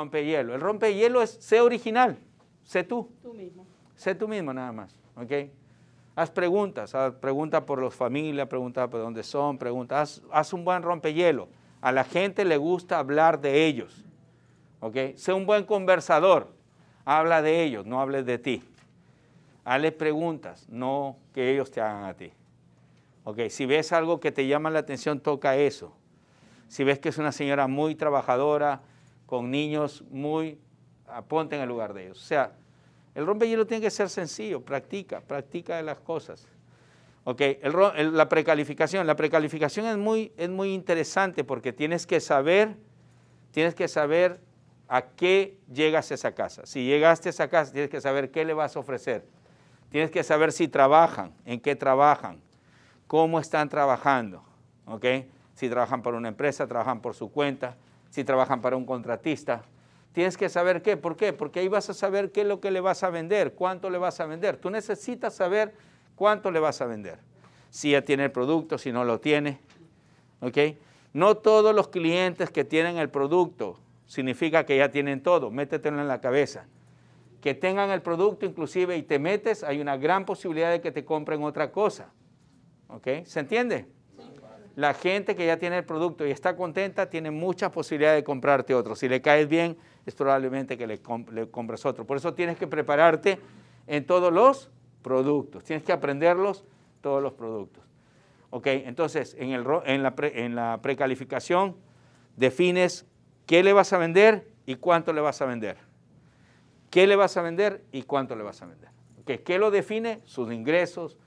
rompehielo. El rompehielo es sé original, sé tú. Tú mismo. Sé tú mismo nada más, ¿ok? Haz preguntas, haz pregunta por los familias, pregunta por dónde son, pregunta, haz, un buen rompehielo. A la gente le gusta hablar de ellos, ¿ok? Sé un buen conversador, habla de ellos, no hables de ti. Hazle preguntas, no que ellos te hagan a ti. ¿Ok? Si ves algo que te llama la atención, toca eso. Si ves que es una señora muy trabajadora, con niños muy, aponte en el lugar de ellos. O sea, el rompehielo tiene que ser sencillo, practica, practica de las cosas. la precalificación. La precalificación es muy, es muy interesante porque tienes que saber, tienes que saber a qué llegas a esa casa. Si llegaste a esa casa, tienes que saber qué le vas a ofrecer. Tienes que saber si trabajan, en qué trabajan, cómo están trabajando. Si trabajan por una empresa, trabajan por su cuenta, si trabajan para un contratista. Tienes que saber qué, ¿por qué? Porque ahí vas a saber qué es lo que le vas a vender, cuánto le vas a vender. Tú necesitas saber cuánto le vas a vender. Si ya tiene el producto, si no lo tiene. ¿Ok? No todos los clientes que tienen el producto significa que ya tienen todo. Métetelo en la cabeza. Que tengan el producto inclusive y te metes, hay una gran posibilidad de que te compren otra cosa. ¿Ok? ¿Se entiende? La gente que ya tiene el producto y está contenta tiene muchas posibilidades de comprarte otro. Si le caes bien, es probablemente que le, compres otro. Por eso tienes que prepararte en todos los productos. Tienes que aprenderlos todos los productos. ¿Ok? Entonces, en, la, precalificación defines qué le vas a vender y cuánto le vas a vender. ¿Qué le vas a vender y cuánto le vas a vender? Que ¿Qué lo define? Sus ingresos,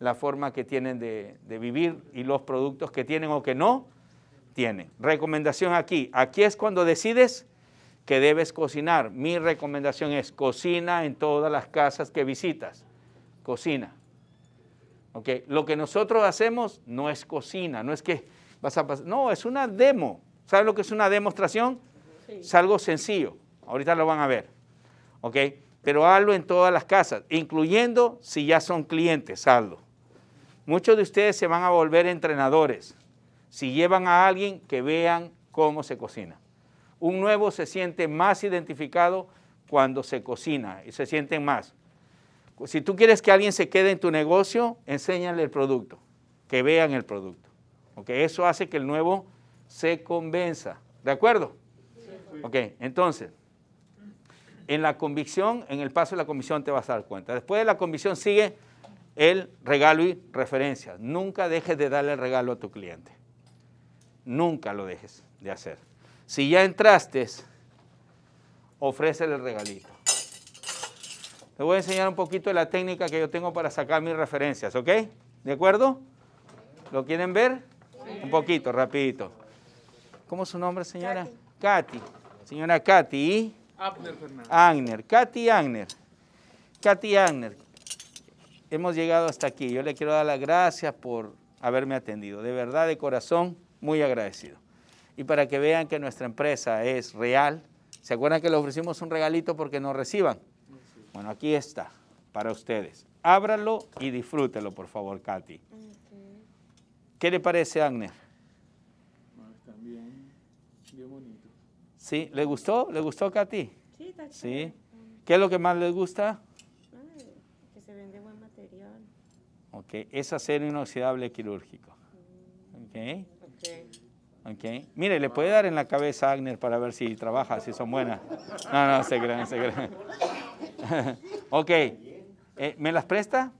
la forma que tienen de, vivir y los productos que tienen o que no tienen. Recomendación aquí, aquí es cuando decides que debes cocinar. Mi recomendación es cocina en todas las casas que visitas, cocina. Okay. Lo que nosotros hacemos no es cocina, no es que vas a pasar, no, es una demo. ¿Sabes lo que es una demostración? Es algo sencillo, ahorita lo van a ver, Pero hazlo en todas las casas, incluyendo si ya son clientes, hazlo. Muchos de ustedes se van a volver entrenadores si llevan a alguien que vean cómo se cocina. Un nuevo se siente más identificado cuando se cocina y se sienten más. Si tú quieres que alguien se quede en tu negocio, enséñale el producto, que vean el producto. Eso hace que el nuevo se convenza. ¿De acuerdo? Ok, entonces, en la convicción, en el paso de la convicción te vas a dar cuenta. Después de la convicción sigue el regalo y referencias. Nunca dejes de darle el regalo a tu cliente. Nunca lo dejes de hacer. Si ya entraste, ofrécele el regalito. Te voy a enseñar un poquito de la técnica que yo tengo para sacar mis referencias, ¿ok? ¿De acuerdo? ¿Lo quieren ver? Un poquito, rapidito. ¿Cómo es su nombre, señora? Katy. Señora Katy. Agner Fernández. Agner. Katy Agner. Katy Agner hemos llegado hasta aquí. Yo le quiero dar las gracias por haberme atendido. De verdad, de corazón, muy agradecido. Y para que vean que nuestra empresa es real, ¿se acuerdan que le ofrecimos un regalito porque nos reciban? Bueno, aquí está, para ustedes. Ábralo y disfrútelo, por favor, Katy. ¿Qué le parece, Agner? Están bien, bien bonito. ¿Sí? ¿Le gustó? ¿Le gustó, Katy? Sí, está ¿Sí? ¿Qué es lo que más les gusta? Okay. Es acero inoxidable quirúrgico. Okay. Okay. Mire, le puede dar en la cabeza a Agner para ver si trabaja, si son buenas. No, no, se creen, se creen. ok. Eh, ¿Me las presta?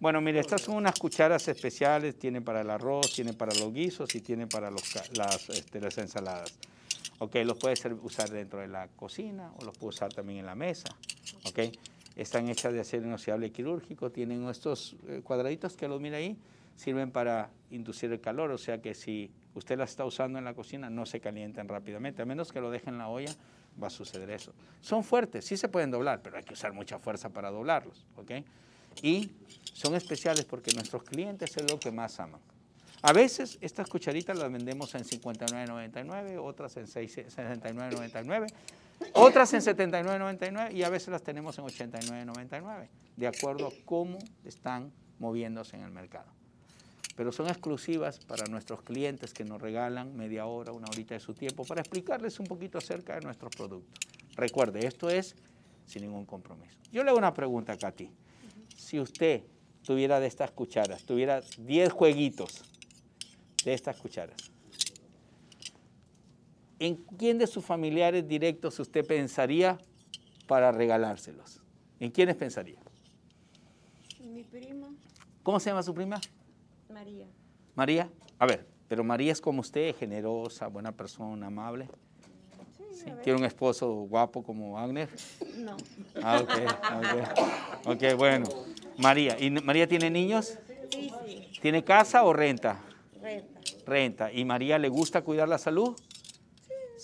Bueno, mire, estas son unas cucharas especiales, tiene para el arroz, tiene para los guisos y tiene para las, este, las ensaladas. Ok, los puede usar dentro de la cocina o los puede usar también en la mesa. Ok, están hechas de acero inoxidable quirúrgico, tienen estos eh, cuadraditos que lo mira ahí, sirven para inducir el calor, o sea que si usted las está usando en la cocina no se calientan rápidamente, a menos que lo dejen en la olla va a suceder eso. Son fuertes, sí se pueden doblar, pero hay que usar mucha fuerza para doblarlos, ¿ok? Y son especiales porque nuestros clientes es lo que más aman. A veces estas cucharitas las vendemos en 59.99, otras en 69.99 otras en 79.99 y a veces las tenemos en 89.99, de acuerdo a cómo están moviéndose en el mercado. Pero son exclusivas para nuestros clientes que nos regalan media hora, una horita de su tiempo para explicarles un poquito acerca de nuestros productos. Recuerde, esto es sin ningún compromiso. Yo le hago una pregunta acá a Si usted tuviera de estas cucharas, tuviera 10 jueguitos de estas cucharas, ¿en quién de sus familiares directos usted pensaría para regalárselos? ¿En quiénes pensaría? Mi prima. ¿Cómo se llama su prima? María. María, a ver, pero María es como usted, generosa, buena persona, amable. Sí, ¿Tiene un esposo guapo como Wagner? No. Ah, ok, ok. bueno. María, ¿y María tiene niños? Sí, sí. ¿Tiene casa o renta? Renta. Renta. ¿Y María le gusta cuidar la salud?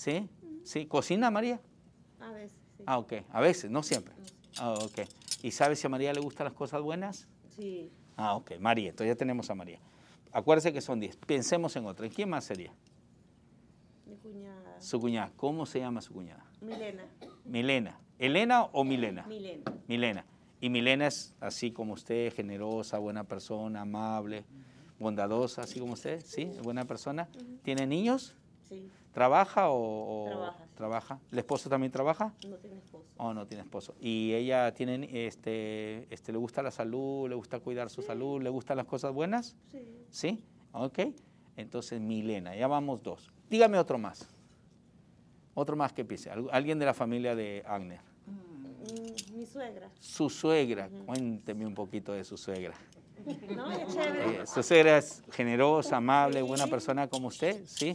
¿Sí? ¿Sí? ¿Cocina María? A veces. Sí. Ah, ok. A veces, no siempre. Ah, ok. ¿Y sabe si a María le gustan las cosas buenas? Sí. Ah, ok. María. Entonces ya tenemos a María. Acuérdese que son 10. Pensemos en otra. ¿En quién más sería? Mi cuñada. Su cuñada. ¿Cómo se llama su cuñada? Milena. Milena. ¿Elena o Milena? Milena. Milena. Y Milena es así como usted, generosa, buena persona, amable, bondadosa, así como usted, ¿sí? Buena persona. ¿Tiene niños? ¿Trabaja o, trabaja, ¿El esposo también trabaja? No tiene esposo. Oh, no tiene esposo. ¿Y ella tiene, este, este, le gusta la salud, le gusta cuidar su salud, le gustan las cosas buenas? Sí. ¿Sí? Ok. Entonces, Milena, ya vamos dos. Dígame otro más. Otro más que pise. Alguien de la familia de Agner. Mm, mi suegra. Su suegra. Cuénteme un poquito de su suegra. No, es eh, su suegra es generosa, amable, buena persona como usted, ¿sí?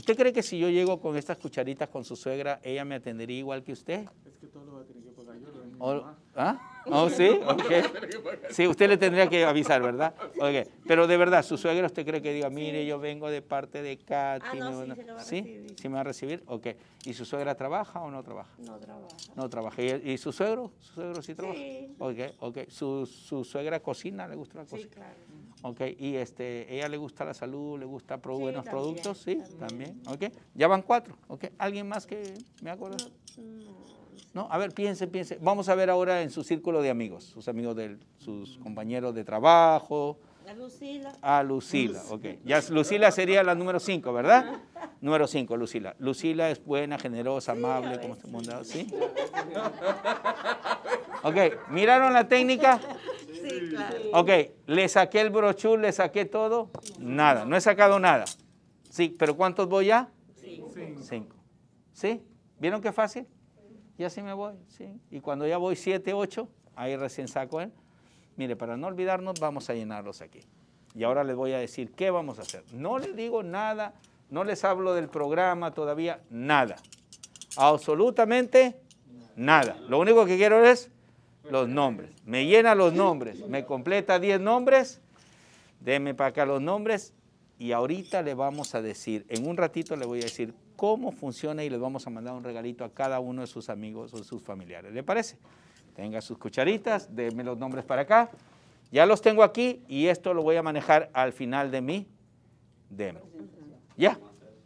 usted cree que si yo llego con estas cucharitas con su suegra, ella me atendería igual que usted. Es que todo lo va a tener que pagar yo. O, oh, ¿Ah? ¿Oh, sí? Sí, usted le tendría que avisar, ¿verdad? Pero de verdad, su suegra, ¿usted cree que diga, mire, yo vengo de parte de Katy? Ah, no, sí, ¿Sí? me va a recibir? Ok. ¿Y su suegra trabaja o no trabaja? No trabaja. No trabaja. ¿Y, su suegro? ¿Su suegro sí trabaja? Sí. Ok, ok. ¿Su, su suegra cocina? ¿Le gusta la cocina? Sí, claro. Okay, y este, ella le gusta la salud, le gusta buenos productos, sí, también. Okay, ok. Ya van cuatro, ok. ¿Alguien más que me acuerdo? No, no, a ver, piense, piense. Vamos a ver ahora en su círculo de amigos, sus amigos de sus compañeros de trabajo. A Lucila. A ah, Lucila, ok. Ya Lucila sería la número cinco, ¿verdad? número cinco, Lucila. Lucila es buena, generosa, amable, como ¿sí? ok, ¿miraron la técnica? Ok, le saqué el brochure, le saqué todo. Nada, no he sacado nada. Sí, pero ¿cuántos voy ya? Cinco. Cinco. ¿Sí? ¿Vieron qué fácil? Y así me voy, ¿sí? Y cuando ya voy siete, ocho, ahí recién saco él. Mire, para no olvidarnos, vamos a llenarlos aquí. Y ahora les voy a decir qué vamos a hacer. No les digo nada, no les hablo del programa todavía, nada. Absolutamente nada. Lo único que quiero es los nombres. Me llena los nombres. Me completa 10 nombres. Denme para acá los nombres. Y ahorita le vamos a decir, en un ratito le voy a decir cómo funciona y les vamos a mandar un regalito a cada uno de sus amigos o sus familiares. ¿Le parece? Tenga sus cucharitas, denme los nombres para acá. Ya los tengo aquí y esto lo voy a manejar al final de mi demo. ¿Ya?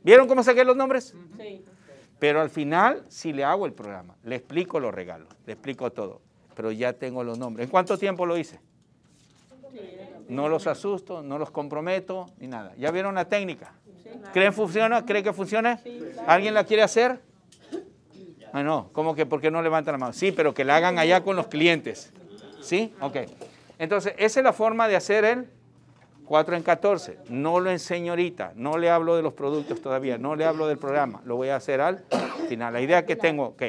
¿Vieron cómo saqué los nombres? Sí. Pero al final, si le hago el programa, le explico los regalos, le explico todo pero ya tengo los nombres. ¿En cuánto tiempo lo hice? No los asusto, no los comprometo, ni nada. ¿Ya vieron la técnica? ¿Creen funciona? ¿Creen que funciona? ¿Alguien la quiere hacer? Ah, no, ¿cómo que por qué no levantan la mano? Sí, pero que la hagan allá con los clientes. ¿Sí? Ok. Entonces, esa es la forma de hacer el 4 en 14. No lo enseñorita. no le hablo de los productos todavía, no le hablo del programa, lo voy a hacer al final. La idea que tengo, ok.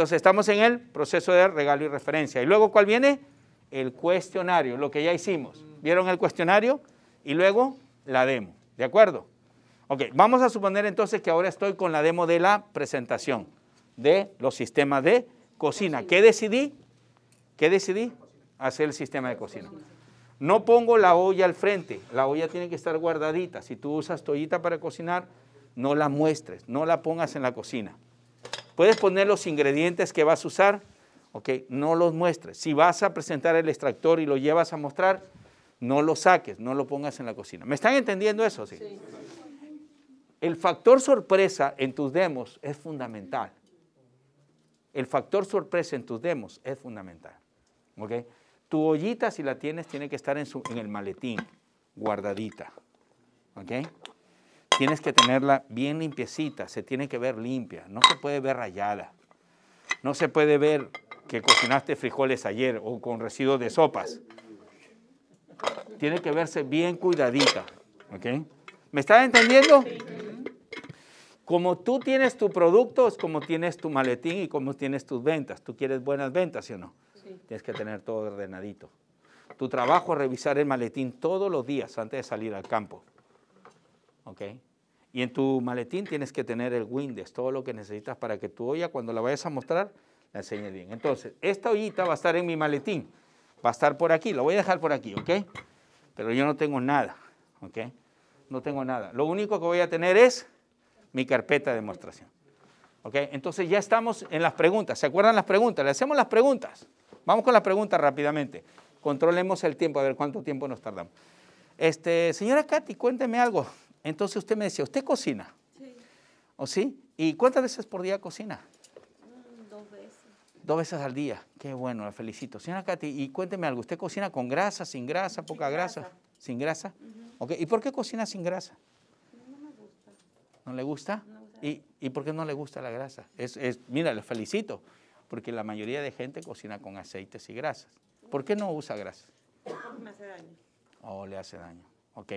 Entonces estamos en el proceso de regalo y referencia. Y luego, ¿cuál viene? El cuestionario, lo que ya hicimos. ¿Vieron el cuestionario? Y luego la demo, ¿de acuerdo? Ok, vamos a suponer entonces que ahora estoy con la demo de la presentación de los sistemas de cocina. ¿Qué decidí? ¿Qué decidí? Hacer el sistema de cocina. No pongo la olla al frente, la olla tiene que estar guardadita. Si tú usas toallita para cocinar, no la muestres, no la pongas en la cocina. Puedes poner los ingredientes que vas a usar, ok, no los muestres. Si vas a presentar el extractor y lo llevas a mostrar, no lo saques, no lo pongas en la cocina. ¿Me están entendiendo eso? Sí. El factor sorpresa en tus demos es fundamental. El factor sorpresa en tus demos es fundamental. ¿ok? Tu ollita, si la tienes, tiene que estar en, su, en el maletín, guardadita. ¿ok? tienes que tenerla bien limpiecita, se tiene que ver limpia, no se puede ver rayada, no se puede ver que cocinaste frijoles ayer o con residuos de sopas. Tiene que verse bien cuidadita, ¿ok? ¿Me está entendiendo? Como tú tienes tus productos, como tienes tu maletín y como tienes tus ventas, tú quieres buenas ventas, o no? Tienes que tener todo ordenadito. Tu trabajo es revisar el maletín todos los días antes de salir al campo. ¿Ok? Y en tu maletín tienes que tener el Windex, todo lo que necesitas para que tu olla, cuando la vayas a mostrar, la enseñes bien. Entonces, esta ollita va a estar en mi maletín. Va a estar por aquí, lo voy a dejar por aquí, ¿ok? Pero yo no tengo nada, ¿ok? No tengo nada. Lo único que voy a tener es mi carpeta de demostración. ¿Ok? Entonces ya estamos en las preguntas. ¿Se acuerdan las preguntas? Le hacemos las preguntas. Vamos con las preguntas rápidamente. Controlemos el tiempo, a ver cuánto tiempo nos tardamos. Este, señora Katy, cuénteme algo. Entonces usted me decía, ¿usted cocina? Sí. ¿O sí? ¿Y cuántas veces por día cocina? Mm, dos veces. Dos veces al día. Qué bueno, la felicito. Señora Katy, y cuénteme algo, ¿usted cocina con grasa, sin grasa, poca grasa. ¿Sin grasa? ¿Y por qué cocina sin grasa? No me gusta. ¿No le gusta? ¿Y, ¿Y, por qué no le gusta la grasa? Es, mira, le felicito, porque la mayoría de gente cocina con aceites y grasas. ¿Por qué no usa grasa? me hace daño. Oh, le hace daño. Ok.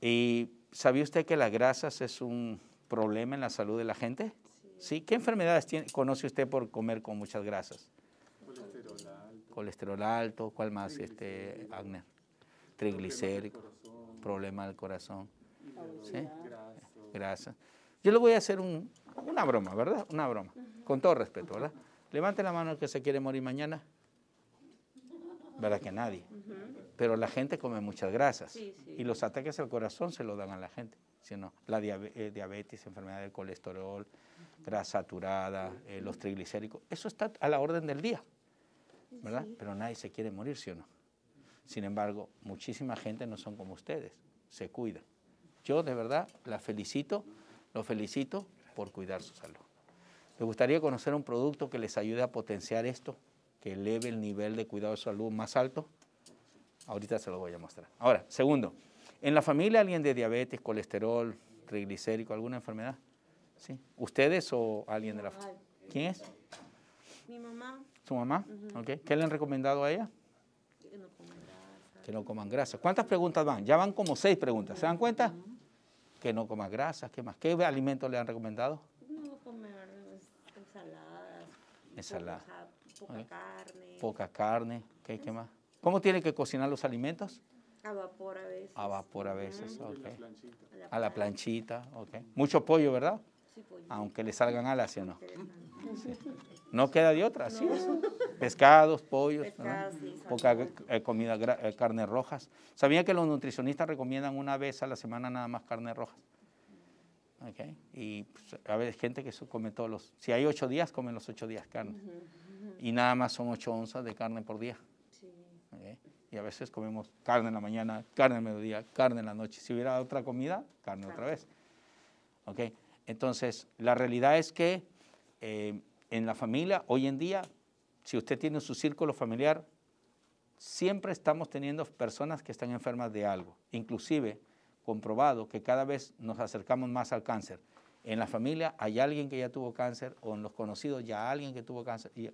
Y ¿Sabía usted que las grasas es un problema en la salud de la gente? Sí. ¿Qué enfermedades conoce usted por comer con muchas grasas? Colesterol alto. Colesterol alto ¿Cuál más, este, Agner? Triglicérico. Problema del corazón. Grasa. Yo le voy a hacer una broma, ¿verdad? Una broma. Con todo respeto, ¿verdad? Levante la mano el que se quiere morir mañana. ¿Verdad que nadie? pero la gente come muchas grasas y los ataques al corazón se lo dan a la gente, sino la eh, diabetes, enfermedad del colesterol, grasa saturada, eh, los triglicéridos, eso está a la orden del día, ¿verdad? Pero nadie se quiere morir, ¿sí o no? Sin embargo, muchísima gente no son como ustedes, se cuidan. Yo de verdad la felicito, lo felicito por cuidar su salud. Me gustaría conocer un producto que les ayude a potenciar esto, que eleve el nivel de cuidado de salud más alto? Ahorita se lo voy a mostrar. Ahora, segundo, ¿en la familia alguien de diabetes, colesterol, triglicérico, alguna enfermedad? ¿Sí? ¿Ustedes o alguien de la familia? ¿Quién es? Mi mamá. ¿Su mamá? ¿Qué le han recomendado a ella? Que no coman grasa. Que no coman ¿Cuántas preguntas van? Ya van como seis preguntas. ¿Se dan cuenta? Que no coman grasas, ¿qué más? ¿Qué alimentos le han recomendado? No comer ensaladas. Ensaladas. Poca, carne. Poca carne. ¿Qué más? ¿Cómo tienen que cocinar los alimentos? A vapor a veces. A vapor a veces, ok. A la planchita, ok. Mucho pollo, ¿verdad? Sí, pollo. Aunque le salgan alas, o no? No queda de otra, ¿sí? es. Pescados, pollos, poca eh, eh, comida, eh, carnes rojas. ¿Sabía que los nutricionistas recomiendan una vez a la semana nada más carne roja. Y pues, a veces gente que come todos los... Si hay ocho días, comen los ocho días carne. Y nada más son ocho onzas de carne por día y a veces comemos carne en la mañana, carne al mediodía, carne en la noche. Si hubiera otra comida, carne otra vez. ¿Okay? Entonces, la realidad es que eh, en la familia, hoy en día, si usted tiene su círculo familiar, siempre estamos teniendo personas que están enfermas de algo. Inclusive, comprobado que cada vez nos acercamos más al cáncer. En la familia hay alguien que ya tuvo cáncer o en los conocidos ya alguien que tuvo cáncer. Y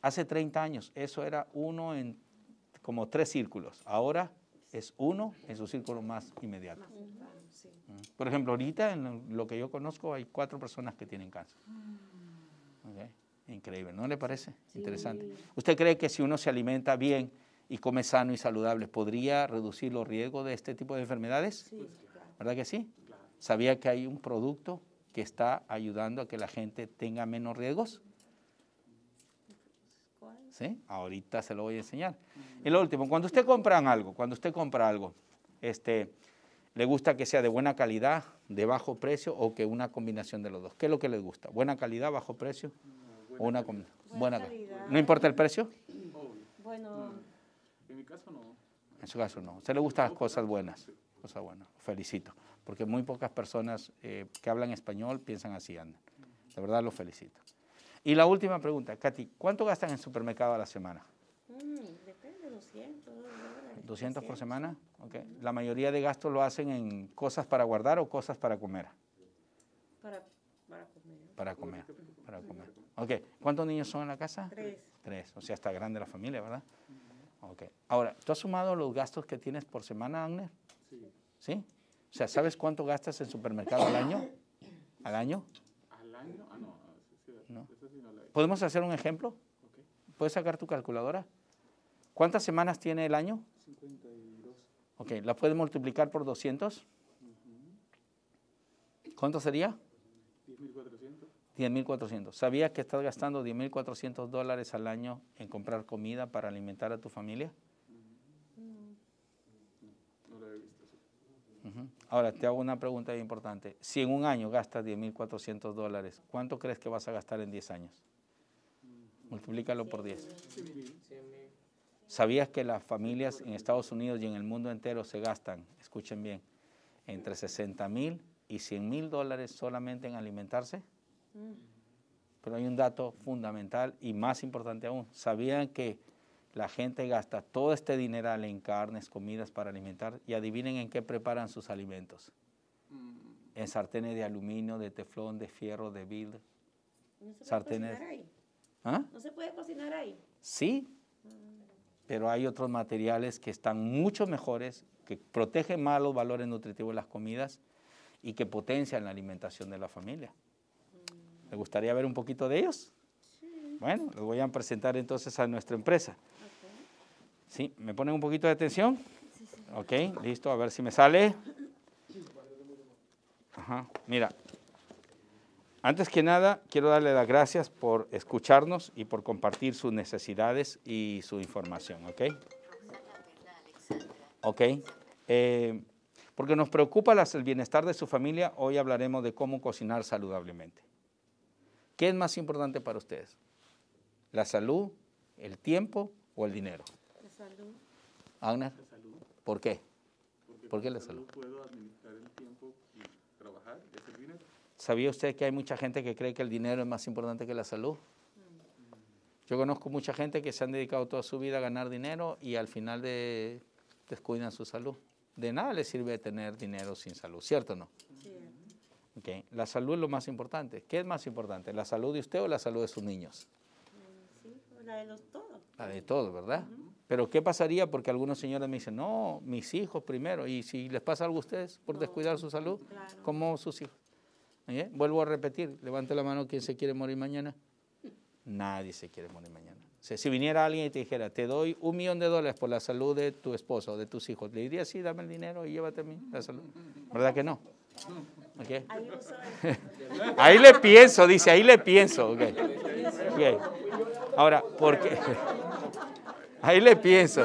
hace 30 años eso era uno en como tres círculos. Ahora es uno en su círculo más inmediato. Mm. Por ejemplo, ahorita en lo que yo conozco hay cuatro personas que tienen cáncer. Mm. Increíble, ¿no le parece? Interesante. ¿Usted cree que si uno se alimenta bien y come sano y saludable, podría reducir los riesgos de este tipo de enfermedades? ¿Verdad que sí? ¿Sabía que hay un producto que está ayudando a que la gente tenga menos riesgos? ¿sí? Ahorita se lo voy a enseñar. Y lo último, cuando usted compra algo, cuando usted compra algo, este, le gusta que sea de buena calidad, de bajo precio o que una combinación de los dos. ¿Qué es lo que les gusta? ¿Buena calidad, bajo precio? o una Buena, ¿No importa el precio? Bueno. Mm. En mi caso no. En su caso no. Se le gustan las cosas buenas? Cosas buenas. Felicito. Porque muy pocas personas eh, que hablan español piensan así, anda. De verdad lo felicito. Y la última pregunta, Katy, ¿cuánto gastan en supermercado a la semana? Mm, depende, 200 ¿200 por semana? Okay. La mayoría de gastos lo hacen en cosas para guardar o cosas para comer. Para, para comer. Para comer, para comer. Ok, ¿cuántos niños son en la casa? Tres. Tres, o sea, está grande la familia, ¿verdad? Ok, ahora, ¿tú has sumado los gastos que tienes por semana, agner Sí. ¿Sí? O sea, ¿sabes cuánto gastas en supermercado al año? ¿Al año? ¿Podemos hacer un ejemplo? ¿Puedes sacar tu calculadora? ¿Cuántas semanas tiene el año? 52. Ok, ¿la puedes multiplicar por 200? ¿Cuánto sería? 10.400. 10.400. ¿Sabías que estás gastando 10.400 dólares al año en comprar comida para alimentar a tu familia? Mm. No lo he visto. Ahora, te hago una pregunta importante. Si en un año gastas 10.400 dólares, ¿cuánto crees que vas a gastar en 10 años? multiplícalo por 10. ¿Sabías que las familias en Estados Unidos y en el mundo entero se gastan, escuchen bien, entre 60 mil y 100 mil dólares solamente en alimentarse? Mm. Pero hay un dato fundamental y más importante aún. ¿Sabían que la gente gasta todo este dineral en carnes, comidas para alimentar? Y adivinen en qué preparan sus alimentos. Mm. En sartenes de aluminio, de teflón, de fierro, de vidrio. sartenes. ¿Ah? ¿No se puede cocinar ahí? Sí, pero hay otros materiales que están mucho mejores, que protegen más los valores nutritivos de las comidas y que potencian la alimentación de la familia. Mm. ¿Le gustaría ver un poquito de ellos? Sí. Bueno, los voy a presentar entonces a nuestra empresa. ¿Sí? ¿Me ponen un poquito de atención? Sí, Ok, listo, a ver si me sale. Ajá, mira, antes que nada, quiero darle las gracias por escucharnos y por compartir sus necesidades y su información, ¿ok? ¿Ok? Eh, porque nos preocupa el bienestar de su familia, hoy hablaremos de cómo cocinar saludablemente. ¿Qué es más importante para ustedes? ¿La salud, el tiempo o el dinero? La salud. ¿por qué? Porque la salud? Puedo administrar el ¿Sabía usted que hay mucha gente que cree que el dinero es más importante que la salud? Yo conozco mucha gente que se han dedicado toda su vida a ganar dinero y al final descuidan su salud. De nada les sirve tener dinero sin salud, ¿cierto o no? Okay. La salud es lo más importante. ¿Qué es más importante? ¿La salud de usted o la salud de sus niños? Sí, la de los todos. La de todos, ¿verdad? Pero ¿qué pasaría? Porque algunos señores me dicen, no, mis hijos primero. ¿Y si les pasa algo a ustedes por descuidar su salud? ¿Cómo sus hijos? ¿Eh? Vuelvo a repetir, levante la mano quien se quiere morir mañana. Nadie se quiere morir mañana. si viniera alguien y te dijera, te doy un millón de dólares por la salud de tu esposo o de tus hijos, le diría, sí, dame el dinero y llévate a mí la salud. ¿Verdad que no? ahí le pienso, dice, ahí le pienso. Okay. Ahora, ¿por qué? Ahí le pienso.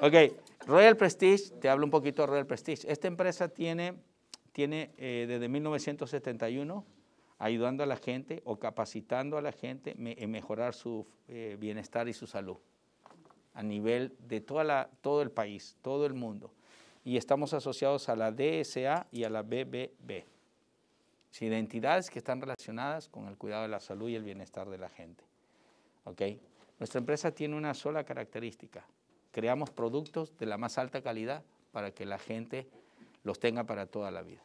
Ok. Royal Prestige, te hablo un poquito de Royal Prestige. Esta empresa tiene tiene eh, desde 1971 ayudando a la gente o capacitando a la gente en mejorar su eh, bienestar y su salud a nivel de toda la, todo el país, todo el mundo. Y estamos asociados a la DSA y a la BBB. Sí, identidades que están relacionadas con el cuidado de la salud y el bienestar de la gente. ¿Okay? Nuestra empresa tiene una sola característica. Creamos productos de la más alta calidad para que la gente los tenga para toda la vida.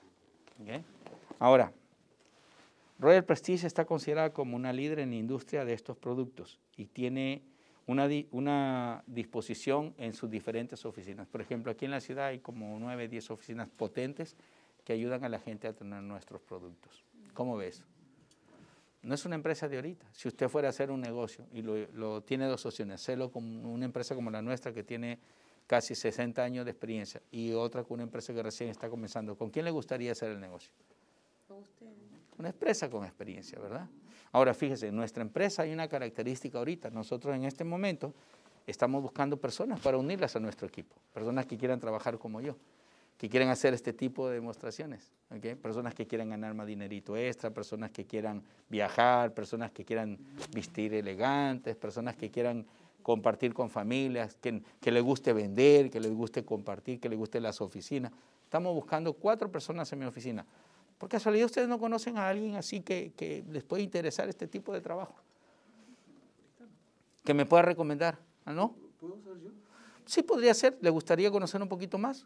Ahora, Royal Prestige está considerada como una líder en la industria de estos productos y tiene una, una disposición en sus diferentes oficinas. Por ejemplo, aquí en la ciudad hay como 9, 10 oficinas potentes que ayudan a la gente a tener nuestros productos. ¿Cómo ves? No es una empresa de ahorita. Si usted fuera a hacer un negocio y lo, lo tiene dos opciones, hacerlo con una empresa como la nuestra que tiene casi 60 años de experiencia y otra con una empresa que recién está comenzando, ¿con quién le gustaría hacer el negocio? Con usted. Una empresa con experiencia, ¿verdad? Ahora fíjese, nuestra empresa hay una característica ahorita, nosotros en este momento estamos buscando personas para unirlas a nuestro equipo, personas que quieran trabajar como yo, que quieran hacer este tipo de demostraciones, personas que quieran ganar más dinerito extra, personas que quieran viajar, personas que quieran vestir elegantes, personas que quieran compartir con familias, que, que les guste vender, que les guste compartir, que le guste las oficinas. Estamos buscando cuatro personas en mi oficina. Por casualidad ustedes no conocen a alguien así que, les puede interesar este tipo de trabajo. Que me pueda recomendar. ¿ah, no? ¿Puedo ser yo? Sí, podría ser. ¿Le gustaría conocer un poquito más?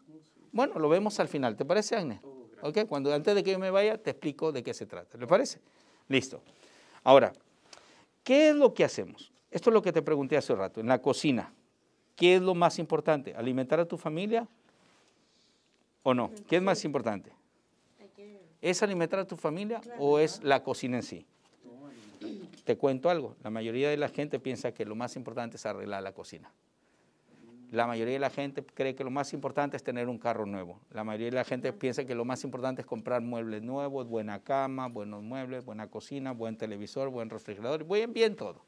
Bueno, lo vemos al final. ¿Te parece, Agnes? Oh, cuando, antes de que yo me vaya, te explico de qué se trata. ¿Le parece? Listo. Ahora, ¿qué es lo que hacemos? Esto es lo que te pregunté hace rato, en la cocina. ¿Qué es lo más importante? ¿Alimentar a tu familia o no? ¿Qué es más importante? ¿Es alimentar a tu familia o es la cocina en sí? Te cuento algo, la mayoría de la gente piensa que lo más importante es arreglar la cocina. La mayoría de la gente cree que lo más importante es tener un carro nuevo. La mayoría de la gente piensa que lo más importante es comprar muebles nuevos, buena cama, buenos muebles, buena cocina, buen televisor, buen refrigerador, buen bien todo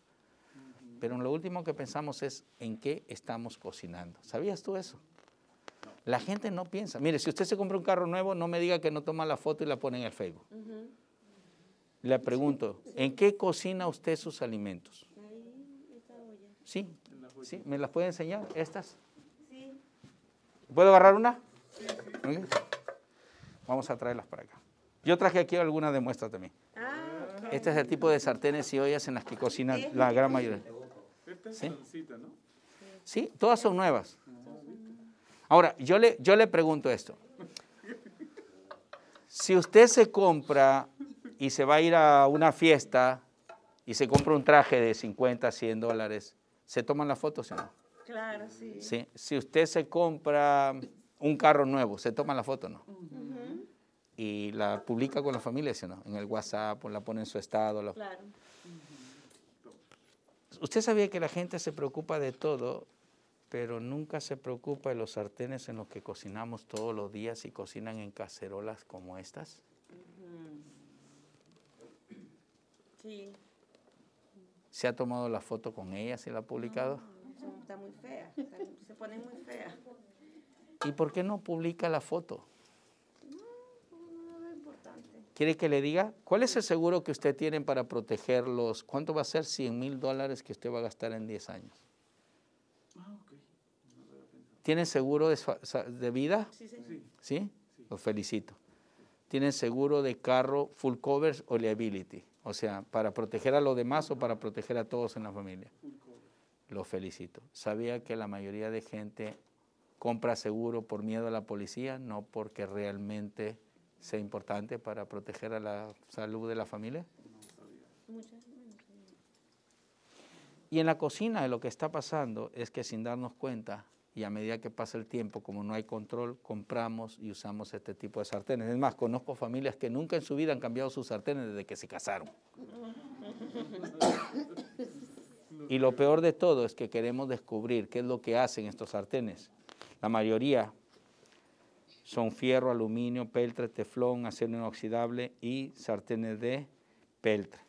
pero lo último que pensamos es en qué estamos cocinando. ¿Sabías tú eso? La gente no piensa. Mire, si usted se compra un carro nuevo, no me diga que no toma la foto y la pone en el Facebook. Le pregunto, ¿en qué cocina usted sus alimentos? Sí, sí, ¿me las puede enseñar? ¿Estas? Sí. ¿Puedo agarrar una? Vamos a traerlas para acá. Yo traje aquí algunas de muestra también. Ah, este es el tipo de sartenes y ollas en las que cocina la gran mayoría. ¿Sí? Todas son nuevas. Ahora, yo le, yo le pregunto esto. Si usted se compra y se va a ir a una fiesta y se compra un traje de 50, 100 dólares, ¿se toman las fotos o no? Claro, sí. Si usted se compra un carro nuevo, ¿se toman la foto o no? Y la publica con la familia, ¿sí o no? En el WhatsApp, la pone en su estado. Claro. Usted sabía que la gente se preocupa de todo, pero nunca se preocupa de los sartenes en los que cocinamos todos los días y cocinan en cacerolas como estas. Sí. ¿Se ha tomado la foto con ella, se la ha publicado? está muy fea, se pone muy fea. ¿Y por qué no publica la foto? ¿Quiere que le diga? ¿Cuál es el seguro que usted tiene para protegerlos? ¿Cuánto va a ser 100 mil dólares que usted va a gastar en 10 años? Ah, seguro de, vida? Sí, sí. ¿Sí? Lo felicito. ¿Tiene seguro de carro full cover o liability? O sea, para proteger a los demás o para proteger a todos en la familia. Lo felicito. Sabía que la mayoría de gente compra seguro por miedo a la policía, no porque realmente sea importante para proteger a la salud de la familia? Y en la cocina lo que está pasando es que sin darnos cuenta, y a medida que pasa el tiempo, como no hay control, compramos y usamos este tipo de sartenes. Es más, conozco familias que nunca en su vida han cambiado sus sartenes desde que se casaron. y lo peor de todo es que queremos descubrir qué es lo que hacen estos sartenes. La mayoría son fierro, aluminio, peltre, teflón, acero inoxidable y sartenes de peltre.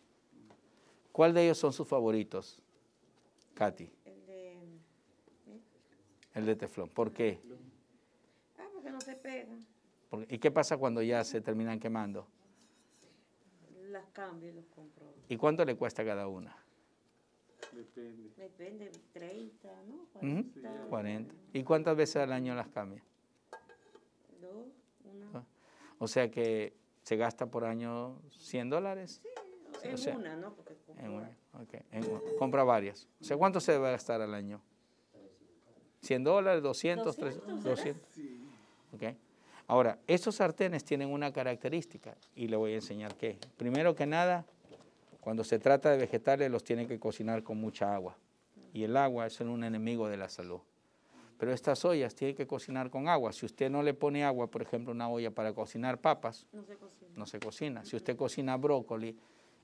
¿Cuál de ellos son sus favoritos, Katy? El de, ¿eh? el de teflón. ¿Por qué? Ah, porque no se pegan. ¿Y qué pasa cuando ya se terminan quemando? Las cambio y los compro. ¿Y cuánto le cuesta cada una? Depende. Depende, 30, ¿no? 40. ¿Y cuántas veces al año las cambia? Ah, o sea que se gasta por año 100 dólares. en una, ¿no? compra. varias. ¿cuánto se va a gastar al año? 100 dólares, 200, 300, 200. Ahora, estos sartenes tienen una característica y le voy a enseñar qué. Primero que nada, cuando se trata de vegetales, los tienen que cocinar con mucha agua. Y el agua es un enemigo de la salud. Pero estas ollas tienen que cocinar con agua. Si usted no le pone agua, por ejemplo, una olla para cocinar papas, no se cocina. Si usted cocina brócoli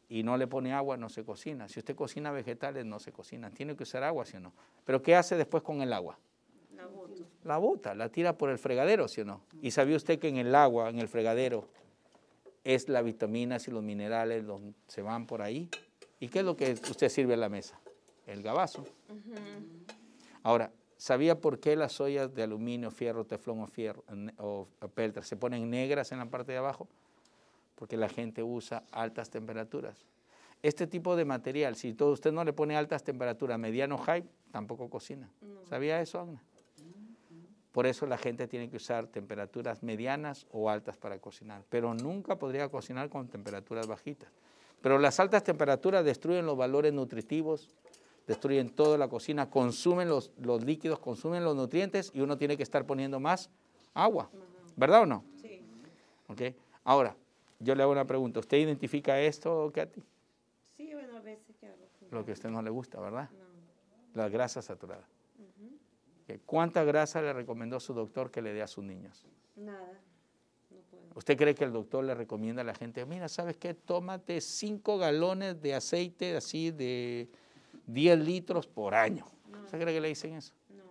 y no le pone agua, no se cocina. Si usted cocina vegetales, no se cocina. Tiene que usar agua, ¿sí o no? Pero ¿qué hace después con el agua? La bota. La bota, la tira por el fregadero, ¿sí o no? Y sabía usted que en el agua, en el fregadero, es las vitaminas y los minerales, donde se van por ahí. ¿Y qué es lo que usted sirve a la mesa? El gabazo. Ahora, sabía por qué las ollas de aluminio, fierro, teflón o, fierro, o se ponen negras en la parte de abajo? Porque la gente usa altas temperaturas. Este tipo de material, si todo, usted no le pone altas temperaturas, mediano high, tampoco cocina. ¿Sabía eso, Agna? Por eso la gente tiene que usar temperaturas medianas o altas para cocinar, pero nunca podría cocinar con temperaturas bajitas. Pero las altas temperaturas destruyen los valores nutritivos, destruyen toda la cocina, consumen los, los, líquidos, consumen los nutrientes y uno tiene que estar poniendo más agua, ¿verdad o no? Sí. Ahora, yo le hago una pregunta, ¿usted identifica esto, Katy? Sí, bueno, a veces que hago. Lo que a usted no le gusta, ¿verdad? No. La grasa saturada. ¿Cuánta grasa le recomendó su doctor que le dé a sus niños? Nada. ¿Usted cree que el doctor le recomienda a la gente, mira, ¿sabes qué? Tómate cinco galones de aceite así de 10 litros por año. ¿Usted cree que le dicen eso? No.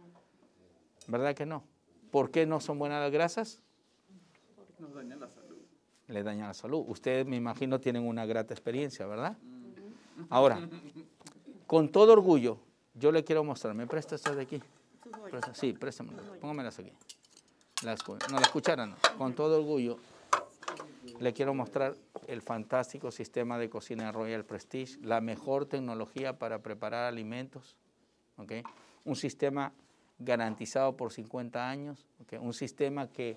¿Verdad que no? ¿Por qué no son buenas las grasas? Porque nos dañan la salud. Le dañan la salud. Ustedes, me imagino, tienen una grata experiencia, ¿verdad? Ahora, con todo orgullo, yo le quiero mostrar. ¿Me presta estas de aquí? Sí, préstamelas. Póngamelas aquí. no, las cucharas Con todo orgullo, le quiero mostrar el fantástico sistema de cocina Royal Prestige, la mejor tecnología para preparar alimentos, ¿okay? un sistema garantizado por 50 años, un sistema que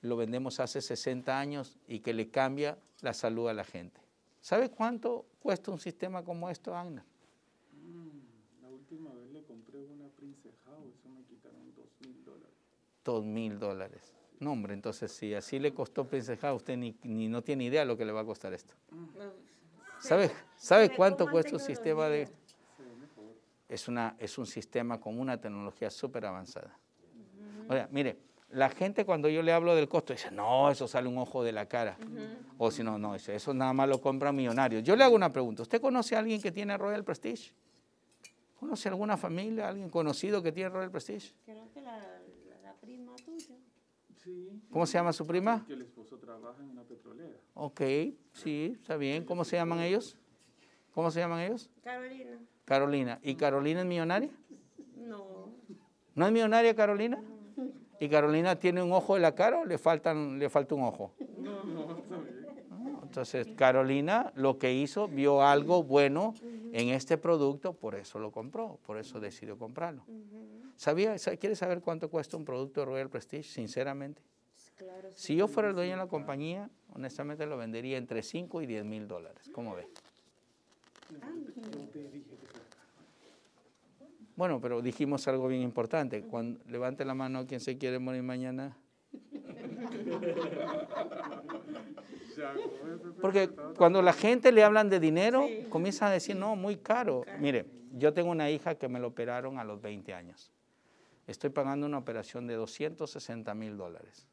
lo vendemos hace 60 años y que le cambia la salud a la gente. ¿Sabe cuánto cuesta un sistema como esto, Agner? Mm, la última vez le compré una Prince House, eso me quitaron 2 mil dólares. 2 mil dólares nombre entonces si así le costó Prince House, usted ni, no tiene idea lo que le va a costar esto. ¿Sabe, sabe cuánto cuesta un sistema de... Es, una, es un sistema con una tecnología súper avanzada. mire, la gente cuando yo le hablo del costo dice, no, eso sale un ojo de la cara. O si no, no, eso nada más lo compra millonarios. Yo le hago una pregunta, ¿usted conoce a alguien que tiene Royal Prestige? ¿Conoce alguna familia, alguien conocido que tiene Royal Prestige? Creo que la, la prima tuya. ¿Cómo se llama su prima? Que el esposo trabaja en una petrolera. Ok, sí, está bien. ¿Cómo se llaman ellos? ¿Cómo se llaman ellos? Carolina. Carolina. ¿Y Carolina es millonaria? No. ¿No es millonaria Carolina? ¿Y Carolina tiene un ojo de la cara o le, faltan, le falta un ojo? No, no, está bien. Ah, entonces, Carolina lo que hizo, vio algo bueno en este producto, por eso lo compró, por eso decidió comprarlo. ¿Sabía, ¿Quieres saber cuánto cuesta un producto de Royal Prestige, sinceramente? Pues si yo fuera el dueño de la compañía, honestamente lo vendería entre 5 y 10 mil dólares. ¿Cómo ve? Bueno, pero dijimos algo bien importante. Cuando, levante la mano quien se quiere morir mañana. Porque cuando la gente le hablan de dinero, comienza a decir, no, muy caro. Mire, yo tengo una hija que me lo operaron a los 20 años estoy pagando una operación de 260 mil dólares.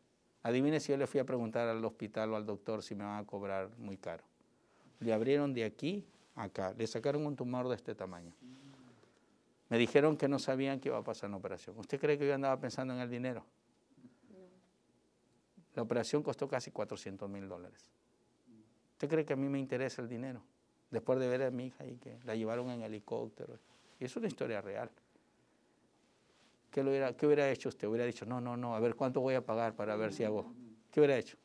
Adivine si yo le fui a preguntar al hospital o al doctor si me van a cobrar muy caro. Le abrieron de aquí a acá, le sacaron un tumor de este tamaño. Me dijeron que no sabían qué iba a pasar la operación. ¿Usted cree que yo andaba pensando en el dinero? La operación costó casi 400 mil dólares. ¿Usted cree que a mí me interesa el dinero? Después de ver a mi hija y que la llevaron en helicóptero. Y es una historia real. ¿Qué, hubiera, ¿Qué hubiera hecho usted? Hubiera dicho, no, no, no, a ver cuánto voy a pagar para ver si hago. ¿Qué hubiera hecho?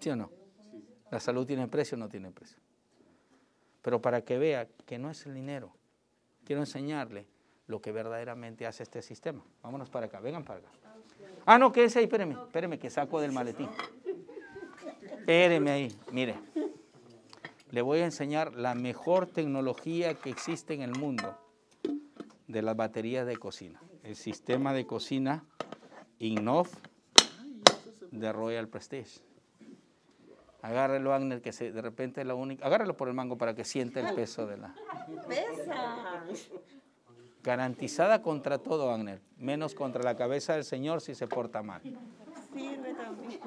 ¿Sí o no? La salud tiene precio o no tiene precio. Pero para que vea que no es el dinero, quiero enseñarle lo que verdaderamente hace este sistema. Vámonos para acá, vengan para acá. Ah, no, quédese ahí, espéreme, espéreme, que saco del maletín. Espéreme ahí, mire. Le voy a enseñar la mejor tecnología que existe en el mundo de las baterías de cocina. El sistema de cocina Innov de Royal Prestige. Agárrelo, Agner, que de repente es la única. Agárrelo por el mango para que siente el peso de la. ¡Pesa! Garantizada contra todo, Agner. Menos contra la cabeza del Señor si se porta mal. Sirve también.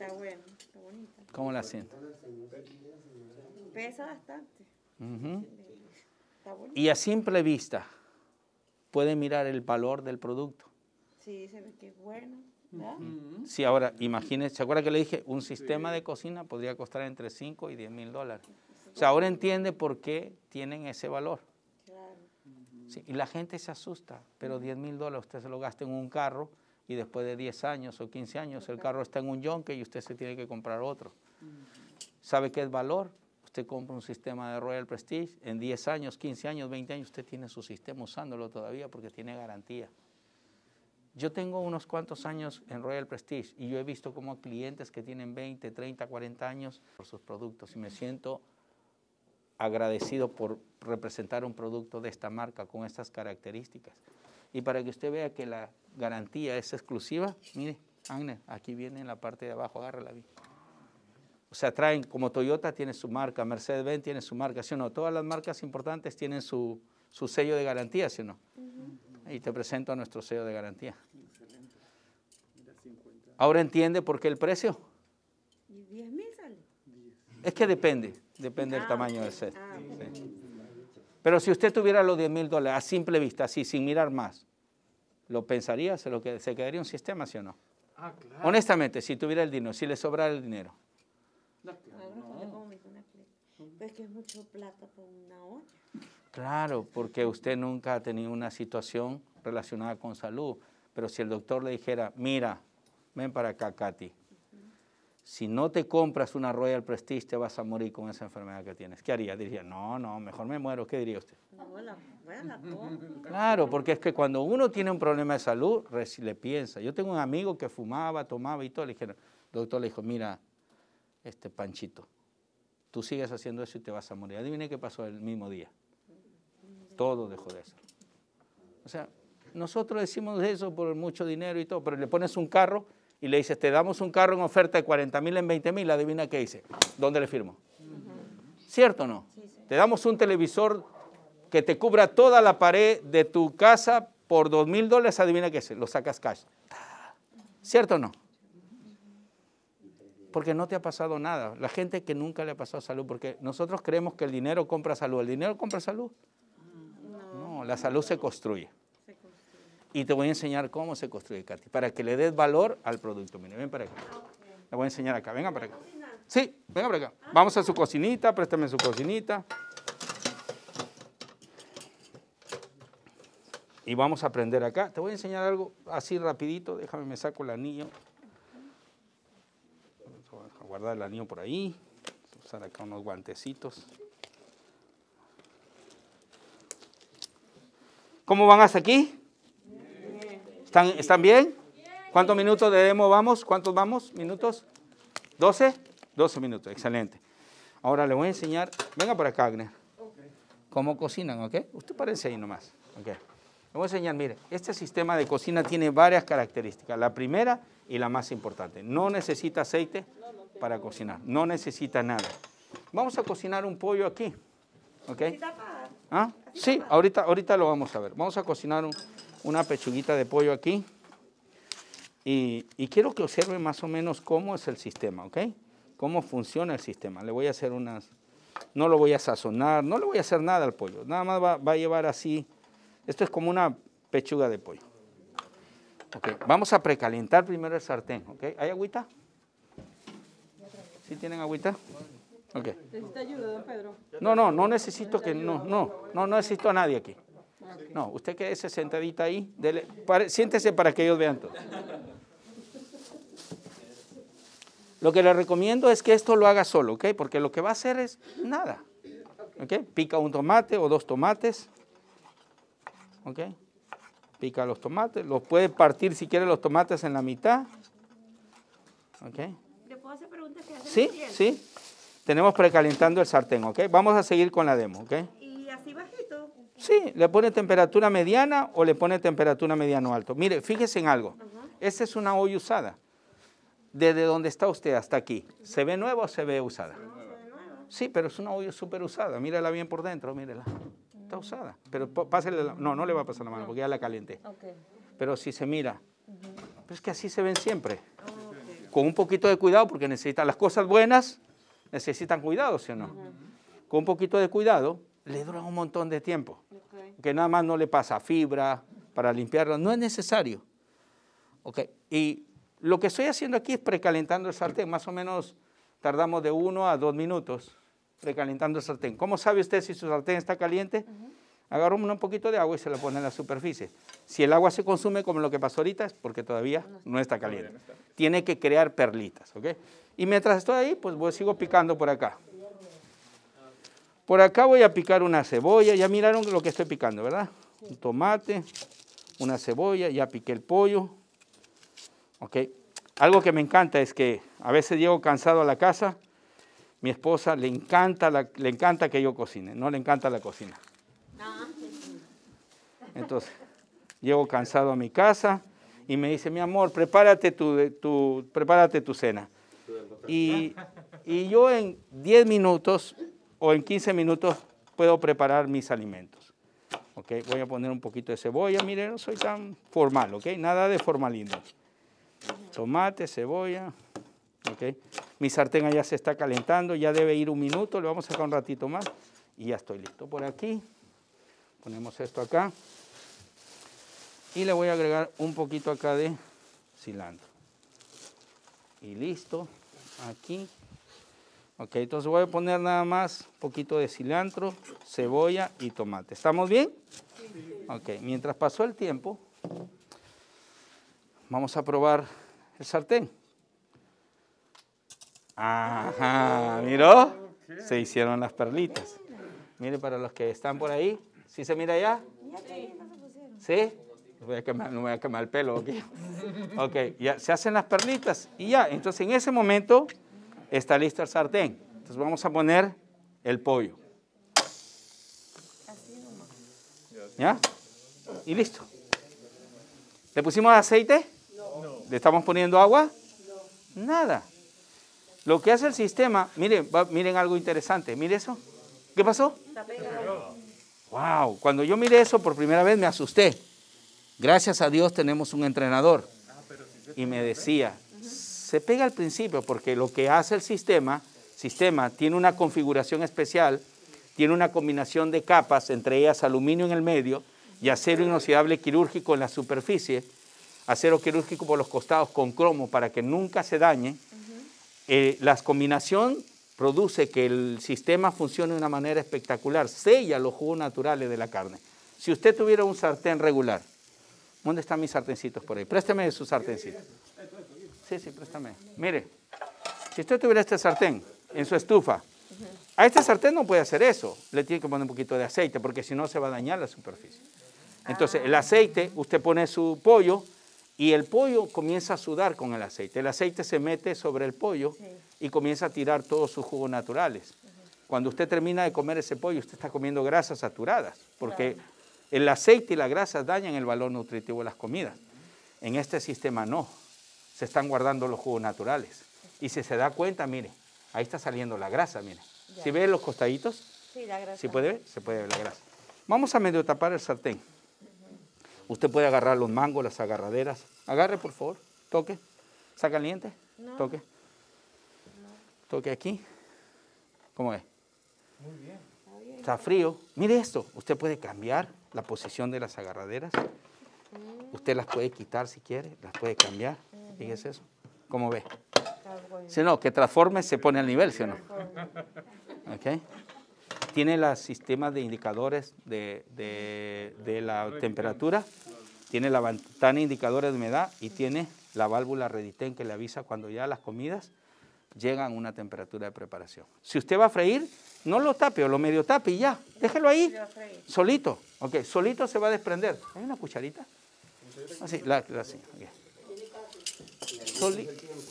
Está bueno, está bonita. ¿Cómo la siento? Pesa bastante. y a simple vista puede mirar el valor del producto. Sí, se ve que es bueno. Sí, ahora imagínense, ¿se acuerda que le dije? Un sistema de cocina podría costar entre 5 y 10 mil dólares. O sea, ahora entiende por qué tienen ese valor. Claro. y la gente se asusta, pero 10 mil dólares usted se lo gasta en un carro y después de 10 años o 15 años el carro está en un yonque y usted se tiene que comprar otro. ¿Sabe qué es valor? Usted compra un sistema de Royal Prestige, en 10 años, 15 años, 20 años usted tiene su sistema usándolo todavía porque tiene garantía. Yo tengo unos cuantos años en Royal Prestige y yo he visto como clientes que tienen 20, 30, 40 años por sus productos y me siento agradecido por representar un producto de esta marca con estas características. Y para que usted vea que la garantía es exclusiva, mire, aquí viene en la parte de abajo, agárrala O sea, traen, como Toyota tiene su marca, Mercedes-Benz tiene su marca, ¿sí no? Todas las marcas importantes tienen su, su sello de garantía, ¿sí o no? Ahí te presento a nuestro sello de garantía. ¿Ahora entiende por qué el precio? Es que depende, depende del ah, tamaño del set. Ah, Pero si usted tuviera los 10 mil dólares a simple vista, así, sin mirar más, lo pensaría, se, lo que, se quedaría un sistema, ¿sí o no? Ah, Honestamente, si tuviera el dinero, si le sobrara el dinero. Claro, porque usted nunca ha tenido una situación relacionada con salud. Pero si el doctor le dijera, mira, ven para acá, Katy, si no te compras una Royal Prestige te vas a morir con esa enfermedad que tienes. ¿Qué haría? Diría, no, no, mejor me muero. ¿Qué diría usted? claro, porque es que cuando uno tiene un problema de salud, le piensa. Yo tengo un amigo que fumaba, tomaba y todo. Le dijeron, doctor le dijo, mira, este panchito, tú sigues haciendo eso y te vas a morir. Adivine qué pasó el mismo día. Todo dejó de eso. O sea, nosotros decimos eso por mucho dinero y todo, pero le pones un carro y le dices, te damos un carro en oferta de 40 mil en 20 mil, adivina qué dice, ¿dónde le firmo? ¿Cierto o no? Te damos un televisor que te cubra toda la pared de tu casa por 2 mil dólares, adivina qué dice? lo sacas cash. ¿Cierto o no? Porque no te ha pasado nada. La gente que nunca le ha pasado salud, porque nosotros creemos que el dinero compra salud. ¿El dinero compra salud? No, la salud se construye y te voy a enseñar cómo se construye, Katy, para que le des valor al producto. Mire, ven para acá. Le voy a enseñar acá, venga para acá. Sí, venga para acá. Vamos a su cocinita, préstame su cocinita. Y vamos a aprender acá. Te voy a enseñar algo así rapidito. Déjame, me saco el anillo. Vamos a guardar el anillo por ahí. Vamos a usar acá unos guantecitos. ¿Cómo van hasta aquí? ¿Están, bien? ¿Cuántos minutos de demo vamos? ¿Cuántos vamos? ¿Minutos? ¿12? 12 minutos, excelente. Ahora le voy a enseñar, venga por acá, Agnes, cómo cocinan, ¿ok? Usted parece ahí nomás, Le voy a enseñar, mire, este sistema de cocina tiene varias características. La primera y la más importante, no necesita aceite para cocinar, no necesita nada. Vamos a cocinar un pollo aquí, ¿ok? ¿Ah? Sí, ahorita, ahorita lo vamos a ver. Vamos a cocinar un una pechuguita de pollo aquí. Y, y, quiero que observe más o menos cómo es el sistema, ¿ok? Cómo funciona el sistema. Le voy a hacer unas... No lo voy a sazonar, no le voy a hacer nada al pollo. Nada más va, va a llevar así. Esto es como una pechuga de pollo. Okay. Vamos a precalentar primero el sartén, ¿ok? ¿Hay agüita? ¿Sí tienen agüita? Ok. ¿Necesita ayuda, don Pedro? No, no, no necesito que... No, no, no necesito a nadie aquí. No, usted quédese sentadita ahí, siéntese para que ellos vean todo. Lo que le recomiendo es que esto lo haga solo, ¿ok? Porque lo que va a hacer es nada. ¿Ok? Pica un tomate o dos tomates. ¿Ok? Pica los tomates. Los puede partir si quiere los tomates en la mitad. ¿Ok? ¿Le puedo hacer preguntas que hacen Sí, sí. Tenemos precalentando el sartén, ¿ok? Vamos a seguir con la demo, ¿ok? Sí, le pone temperatura mediana o le pone temperatura mediano alto. Mire, fíjese en algo. Esta es una olla usada. Desde donde está usted hasta aquí. ¿Se ve nueva o se ve usada? Sí, pero es una olla súper usada. Mírala bien por dentro, mírela. Está mm. usada. Pero No, no le va a pasar la mano porque ya la caliente. Pero si se mira. es que así se ven siempre. Con un poquito de cuidado porque necesitan las cosas buenas, necesitan cuidado, ¿sí o no? Con un poquito de cuidado le dura un montón de tiempo. Que nada más no le pasa fibra para limpiarla, no es necesario. Okay. Y lo que estoy haciendo aquí es precalentando el sartén, más o menos tardamos de uno a dos minutos precalentando el sartén. ¿Cómo sabe usted si su sartén está caliente? Uh Agarra un poquito de agua y se lo pone en la superficie. Si el agua se consume como lo que pasó ahorita es porque todavía no está caliente. Tiene que crear perlitas, okay. Y mientras estoy ahí, pues voy, pues, sigo picando por acá. Por acá voy a picar una cebolla. Ya miraron lo que estoy picando, ¿verdad? Un tomate, una cebolla, ya piqué el pollo. ¿Ok? Algo que me encanta es que a veces llego cansado a la casa. Mi esposa le encanta, le encanta que yo cocine, no le encanta la cocina. Entonces, llego cansado a mi casa y me dice, mi amor, prepárate tu, tu prepárate tu cena. Y, y yo en 10 minutos o en 15 minutos puedo preparar mis alimentos. Okay, voy a poner un poquito de cebolla, miren, no soy tan formal, ¿ok? Nada de formalismo. Tomate, cebolla, ¿ok? Mi sartén ya se está calentando, ya debe ir un minuto, le vamos a sacar un ratito más y ya estoy listo. Por aquí, ponemos esto acá y le voy a agregar un poquito acá de cilantro. Y listo, aquí Ok, entonces voy a poner nada más un poquito de cilantro, cebolla y tomate. ¿Estamos bien? Sí. Ok, mientras pasó el tiempo, vamos a probar el sartén. Ajá, ¿miró? Se hicieron las perlitas. Mire, para los que están por ahí, ¿sí se mira ya? ¿Sí? Voy a quemar, no voy a quemar el pelo. Ok, okay ya, se hacen las perlitas y ya. Entonces, en ese momento Está listo el sartén. Entonces vamos a poner el pollo. ¿Ya? Y listo. ¿Le pusimos aceite? No. ¿Le estamos poniendo agua? No. Nada. Lo que hace el sistema, miren, miren algo interesante, mire eso. ¿Qué pasó? Wow, cuando yo miré eso por primera vez me asusté. Gracias a Dios tenemos un entrenador. Ah, y me decía, se pega al principio porque lo que hace el sistema, sistema tiene una configuración especial, tiene una combinación de capas, entre ellas aluminio en el medio y acero inoxidable quirúrgico en la superficie, acero quirúrgico por los costados con cromo para que nunca se dañe. Eh, la combinación produce que el sistema funcione de una manera espectacular, sella los jugos naturales de la carne. Si usted tuviera un sartén regular, ¿dónde están mis sartencitos por ahí? Présteme su sartencito. Sí, sí, préstame. Mire, si usted tuviera este sartén en su estufa, a este sartén no puede hacer eso. Le tiene que poner un poquito de aceite porque si no se va a dañar la superficie. Entonces, el ah. aceite, usted pone su pollo y el pollo comienza a sudar con el aceite. El aceite se mete sobre el pollo y comienza a tirar todos sus jugos naturales. Cuando usted termina de comer ese pollo, usted está comiendo grasas saturadas porque el aceite y las grasas dañan el valor nutritivo de las comidas. En este sistema no se están guardando los jugos naturales. Y si se da cuenta, mire, ahí está saliendo la grasa, mire. ¿Si ve los costaditos? si puede ver? Se puede ver la grasa. Vamos a medio tapar el sartén. Usted puede agarrar los mangos, las agarraderas. Agarre, por favor. Toque. ¿Está caliente? Toque. Toque aquí. ¿Cómo es? Muy bien. Está frío. Mire esto. Usted puede cambiar la posición de las agarraderas. Mm. Usted las puede quitar si quiere, las puede cambiar. Fíjese eso. ¿Cómo ve? Si no, que transforme se pone al nivel, ¿sí o no. ¿Okay? Tiene el sistemas de indicadores de, de, la temperatura, tiene la ventana indicadores de humedad y tiene la válvula reditén que le avisa cuando ya las comidas llegan a una temperatura de preparación. Si usted va a freír, no lo tape o lo medio tape y ya, déjelo ahí, solito. Ok, solito se va a desprender. ¿Hay una cucharita? Así, la,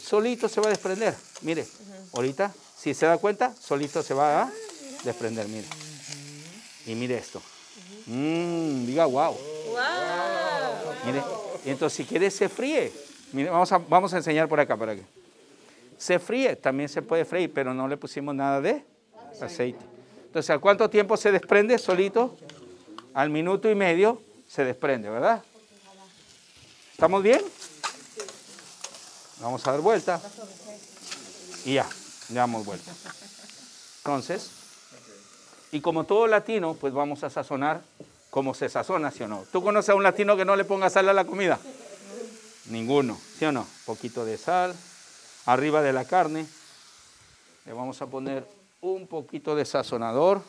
solito se va a desprender. Mire, ahorita, si se da cuenta, solito se va a desprender, mire. Y mire esto. Mmm, diga wow. wow. Mire, entonces si quiere se fríe. Mire, vamos a, vamos a enseñar por acá para que. Se fríe, también se puede freír, pero no le pusimos nada de aceite. Entonces, ¿a cuánto tiempo se desprende solito? Al minuto y medio se desprende, ¿verdad? ¿Estamos bien? Vamos a dar vuelta. Y ya, le damos vuelta. Entonces, y como todo latino, pues vamos a sazonar como se sazona, ¿sí o no? ¿Tú conoces a un latino que no le ponga sal a la comida? Ninguno, ¿sí o no? Poquito de sal. Arriba de la carne le vamos a poner un poquito de sazonador.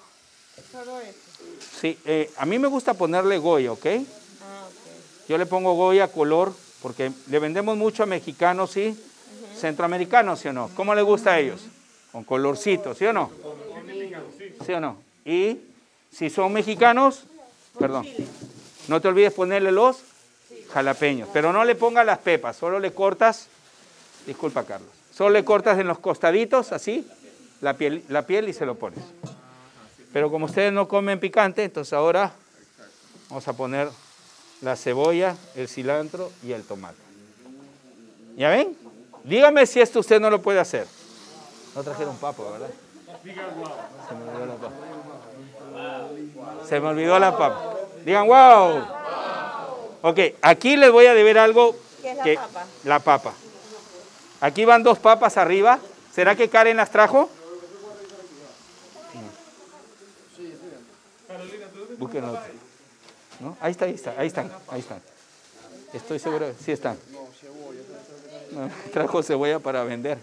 Sí, eh, a mí me gusta ponerle Goya, ¿ok? Ah, Yo le pongo Goya color porque le vendemos mucho a mexicanos y centroamericanos, ¿sí o no? ¿Cómo les gusta a ellos? Con colorcito, ¿sí o no? ¿Sí o no? Y si son mexicanos, perdón, no te olvides ponerle los jalapeños. Pero no le pongas las pepas, solo le cortas, disculpa Carlos, solo le cortas en los costaditos, así, la piel, la piel y se lo pones. Pero como ustedes no comen picante, entonces ahora vamos a poner la cebolla, el cilantro y el tomate. ¿Ya ven? Dígame si esto usted no lo puede hacer. No trajeron papa, ¿verdad? Se me olvidó la papa. Se me olvidó la papa. Digan, wow. Ok, aquí les voy a deber algo. la papa? La papa. Aquí van dos papas arriba. ¿Será que Karen las trajo? Carolina, ¿tú? Sí, Búsquenlo. Ahí está, ahí está, ahí están, ahí están. Estoy seguro, sí están. trajo cebolla para vender.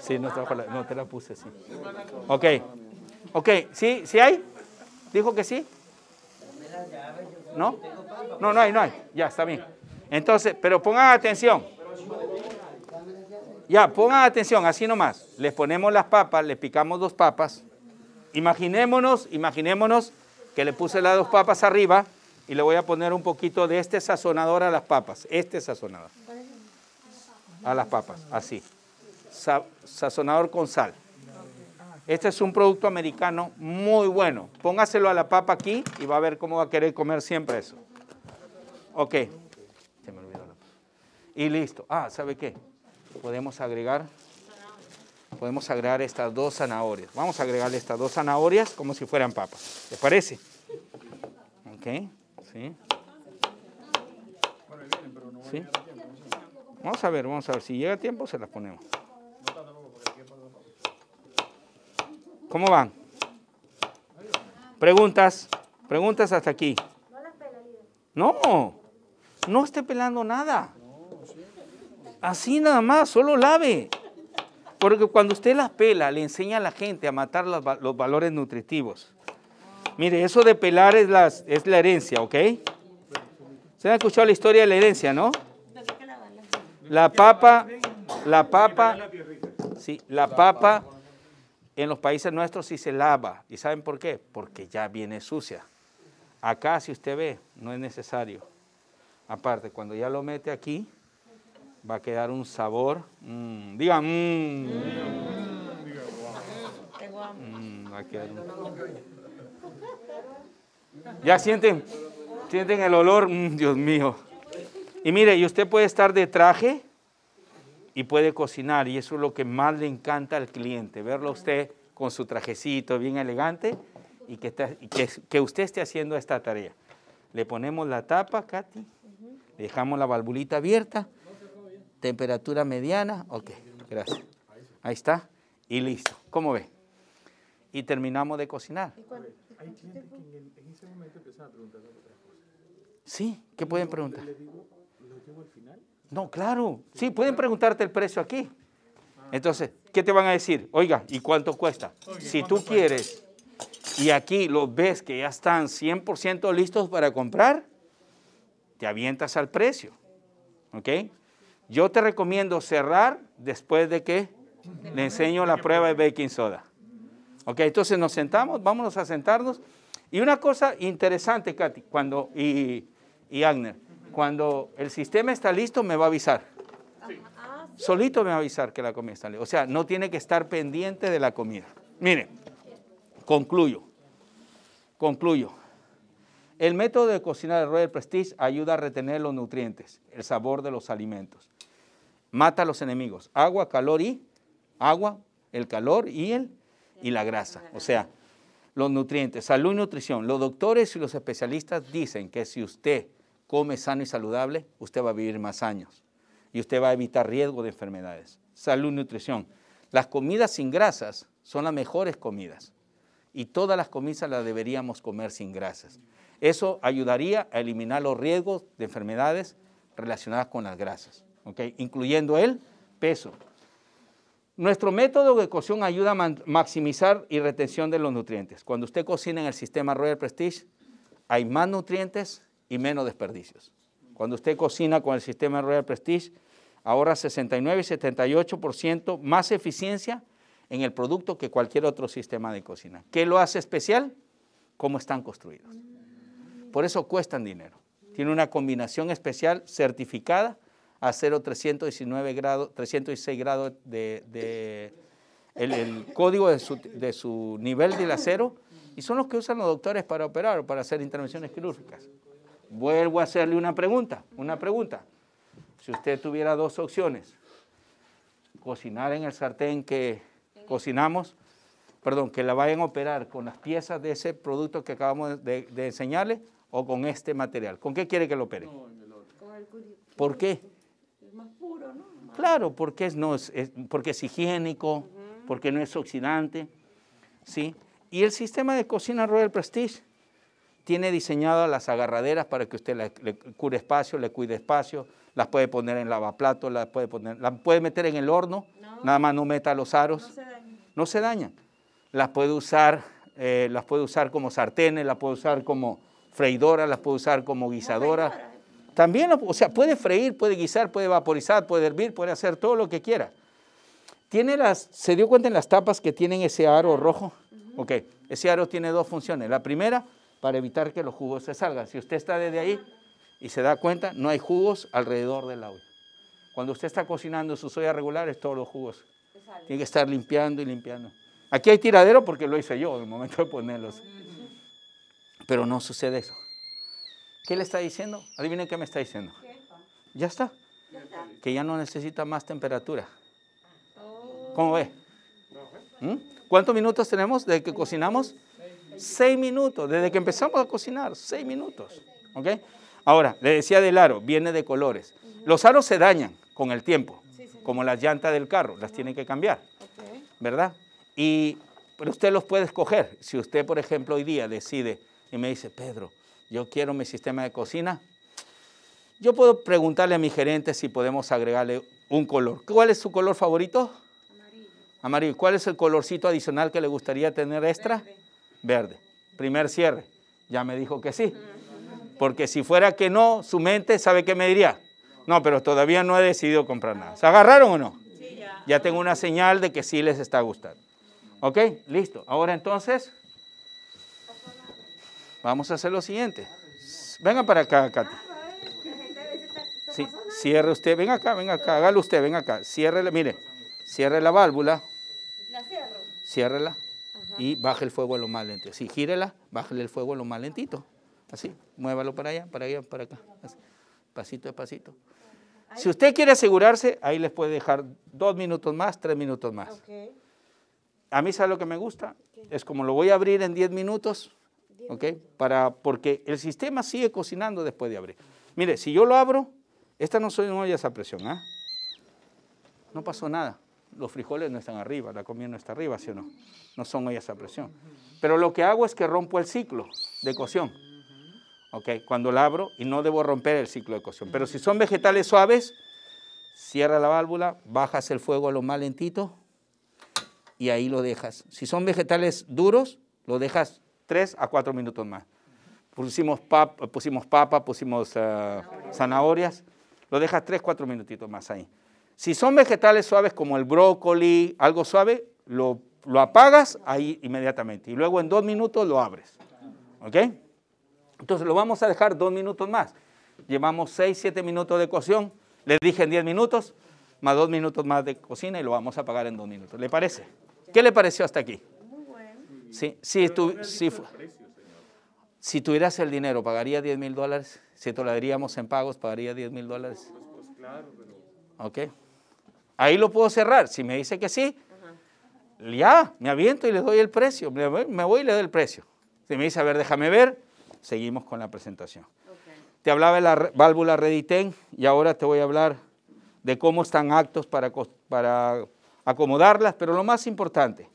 Sí, no trajo no te la puse, sí. Ok, ok, ¿sí? ¿Sí hay? ¿Dijo que sí? ¿No? No, no hay, no hay. Ya, está bien. Entonces, pero pongan atención. Ya, pongan atención, así nomás. Les ponemos las papas, les picamos dos papas. Imaginémonos, imaginémonos que le puse las dos papas arriba y le voy a poner un poquito de este sazonador a las papas, este sazonador. A las papas, así. sazonador con sal. Este es un producto americano muy bueno. Póngaselo a la papa aquí y va a ver cómo va a querer comer siempre eso. Ok. Se me olvidó la Y listo. Ah, ¿sabe qué? Podemos agregar podemos agregar estas dos zanahorias. Vamos a agregarle estas dos zanahorias como si fueran papas. ¿Les parece? Ok, sí. Vamos a ver, vamos a ver. Si llega tiempo, se las ponemos. ¿Cómo van? Preguntas, preguntas hasta aquí. No, no esté pelando nada. Así nada más, solo lave. Porque cuando usted las pela, le enseña a la gente a matar los, valores nutritivos. Mire, eso de pelar es, es la herencia, ¿ok? ¿Se ha escuchado la historia de la herencia, no? La papa, la papa, sí, la papa en los países nuestros sí se lava. ¿Y saben por qué? Porque ya viene sucia. Acá, si usted ve, no es necesario. Aparte, cuando ya lo mete aquí, va a quedar un sabor. Mm, digan, mmm. Ya sienten, sienten el olor, mm, Dios mío. Y mire, y usted puede estar de traje y puede cocinar, y eso es lo que más le encanta al cliente, verlo usted con su trajecito bien elegante y que, que, que usted esté haciendo esta tarea. Le ponemos la tapa, Katy, dejamos la valvulita abierta temperatura mediana, ok, gracias. Ahí está, y listo. ¿Cómo ve? Y terminamos de cocinar. Hay que en, ese momento a preguntar Sí, ¿qué pueden preguntar? No, claro. Sí, pueden preguntarte el precio aquí. Ah. Entonces, ¿qué te van a decir? Oiga, ¿y cuánto cuesta? si tú quieres y aquí lo ves que ya están 100% listos para comprar, te avientas al precio. ¿Ok? Yo te recomiendo cerrar después de que le enseño la prueba de baking soda. Ok, entonces nos sentamos, vámonos a sentarnos. Y una cosa interesante, Katy, cuando, y, y Agner, cuando el sistema está listo, me va a avisar. Solito me va a avisar que la comida está lista. O sea, no tiene que estar pendiente de la comida. Mire, concluyo. Concluyo. El método de cocinar de Royal Prestige ayuda a retener los nutrientes, el sabor de los alimentos mata a los enemigos. Agua, calor y agua, el calor y el y la grasa. O sea, los nutrientes, salud y nutrición. Los doctores y los especialistas dicen que si usted come sano y saludable, usted va a vivir más años y usted va a evitar riesgo de enfermedades. Salud y nutrición. Las comidas sin grasas son las mejores comidas y todas las comidas las deberíamos comer sin grasas. Eso ayudaría a eliminar los riesgos de enfermedades relacionadas con las grasas. ¿okay? incluyendo el peso. Nuestro método de cocción ayuda a maximizar y retención de los nutrientes. Cuando usted cocina en el sistema Royal Prestige, hay más nutrientes y menos desperdicios. Cuando usted cocina con el sistema Royal Prestige, ahora 69 y 78% más eficiencia en el producto que cualquier otro sistema de cocina. ¿Qué lo hace especial? Cómo están construidos. Por eso cuestan dinero. Tiene una combinación especial certificada a 319 grados, 306 grados de, el, código de su, de nivel del acero y son los que usan los doctores para operar o para hacer intervenciones quirúrgicas. Vuelvo a hacerle una pregunta, una pregunta. Si usted tuviera dos opciones, cocinar en el sartén que cocinamos, perdón, que la vayan a operar con las piezas de ese producto que acabamos de, de enseñarle o con este material. ¿Con qué quiere que lo opere? ¿Por qué? Claro, porque es, no es, porque es higiénico, porque no es oxidante. ¿sí? Y el sistema de cocina Royal Prestige tiene diseñadas las agarraderas para que usted le, cure espacio, le cuide espacio, las puede poner en lavaplato, las puede, poner, las puede meter en el horno, nada más no meta los aros. No se dañan. Las puede usar, eh, las puede usar como sartenes, las puede usar como freidora, las puede usar como guisadora. También, o sea, puede freír, puede guisar, puede vaporizar, puede hervir, puede hacer todo lo que quiera. Tiene las, ¿Se dio cuenta en las tapas que tienen ese aro rojo? Ok, ese aro tiene dos funciones. La primera, para evitar que los jugos se salgan. Si usted está desde ahí y se da cuenta, no hay jugos alrededor del la Cuando usted está cocinando sus ollas regulares, todos los jugos. Tiene que estar limpiando y limpiando. Aquí hay tiradero porque lo hice yo en el momento de ponerlos. Pero no sucede eso. ¿Qué le está diciendo? Adivinen qué me está diciendo. Ya está. Que ya no necesita más temperatura. ¿Cómo ve? ¿Mm? ¿Cuántos minutos tenemos desde que cocinamos? Seis minutos. Desde que empezamos a cocinar, seis minutos. ¿Ok? Ahora, le decía del aro, viene de colores. Los aros se dañan con el tiempo, como las llantas del carro, las tienen que cambiar. ¿Verdad? Y, pero usted los puede escoger. Si usted, por ejemplo, hoy día decide y me dice, Pedro, yo quiero mi sistema de cocina, yo puedo preguntarle a mi gerente si podemos agregarle un color. ¿Cuál es su color favorito? Amarillo. Amarillo. ¿Cuál es el colorcito adicional que le gustaría tener extra? Verde. Primer cierre. Ya me dijo que sí. Porque si fuera que no, su mente sabe qué me diría. No, pero todavía no he decidido comprar nada. ¿Se agarraron o no? Sí, ya. Ya tengo una señal de que sí les está gustando. ¿Ok? Listo. Ahora entonces... Vamos a hacer lo siguiente. Venga para acá, Cata. Sí, cierre usted, venga acá, venga acá, hágalo usted, venga acá. Ciérrele, mire, cierre la válvula. La cierro. Ciérrela y baje el fuego a lo más lento. Si gírela, bájale el fuego a lo más lentito. Así, muévalo para allá, para allá, para acá. pasito a pasito. Si usted quiere asegurarse, ahí les puede dejar dos minutos más, tres minutos más. A mí, ¿sabe lo que me gusta? Es como lo voy a abrir en diez minutos, ¿Ok? Para, porque el sistema sigue cocinando después de abrir. Mire, si yo lo abro, esta no soy una olla a presión, ¿ah? No pasó nada. Los frijoles no están arriba, la comida no está arriba, ¿sí o no? No son ollas a presión. Pero lo que hago es que rompo el ciclo de cocción. ¿Ok? Cuando la abro y no debo romper el ciclo de cocción. Pero si son vegetales suaves, cierra la válvula, bajas el fuego a lo más lentito y ahí lo dejas. Si son vegetales duros, lo dejas 3 a 4 minutos más. Pusimos, pap pusimos papa, pusimos eh, zanahorias, lo dejas 3, 4 minutitos más ahí. Si son vegetales suaves como el brócoli, algo suave, lo, lo apagas ahí inmediatamente y luego en 2 minutos lo abres. ¿Ok? Entonces lo vamos a dejar 2 minutos más. Llevamos 6, 7 minutos de cocción, le dije en 10 minutos, más 2 minutos más de cocina y lo vamos a apagar en 2 minutos. ¿Le parece? ¿Qué le pareció hasta aquí? si, tuvieras el dinero, ¿pagaría 10 mil dólares? Si te lo daríamos en pagos, ¿pagaría 10 mil dólares? Pues, pues, claro, pero... Ok. Ahí lo puedo cerrar. Si me dice que sí, ya, me aviento y le doy el precio. Me voy y le doy el precio. Si me dice, a ver, déjame ver, seguimos con la presentación. Te hablaba de la válvula Reditén y ahora te voy a hablar de cómo están actos para, para acomodarlas, pero lo más importante,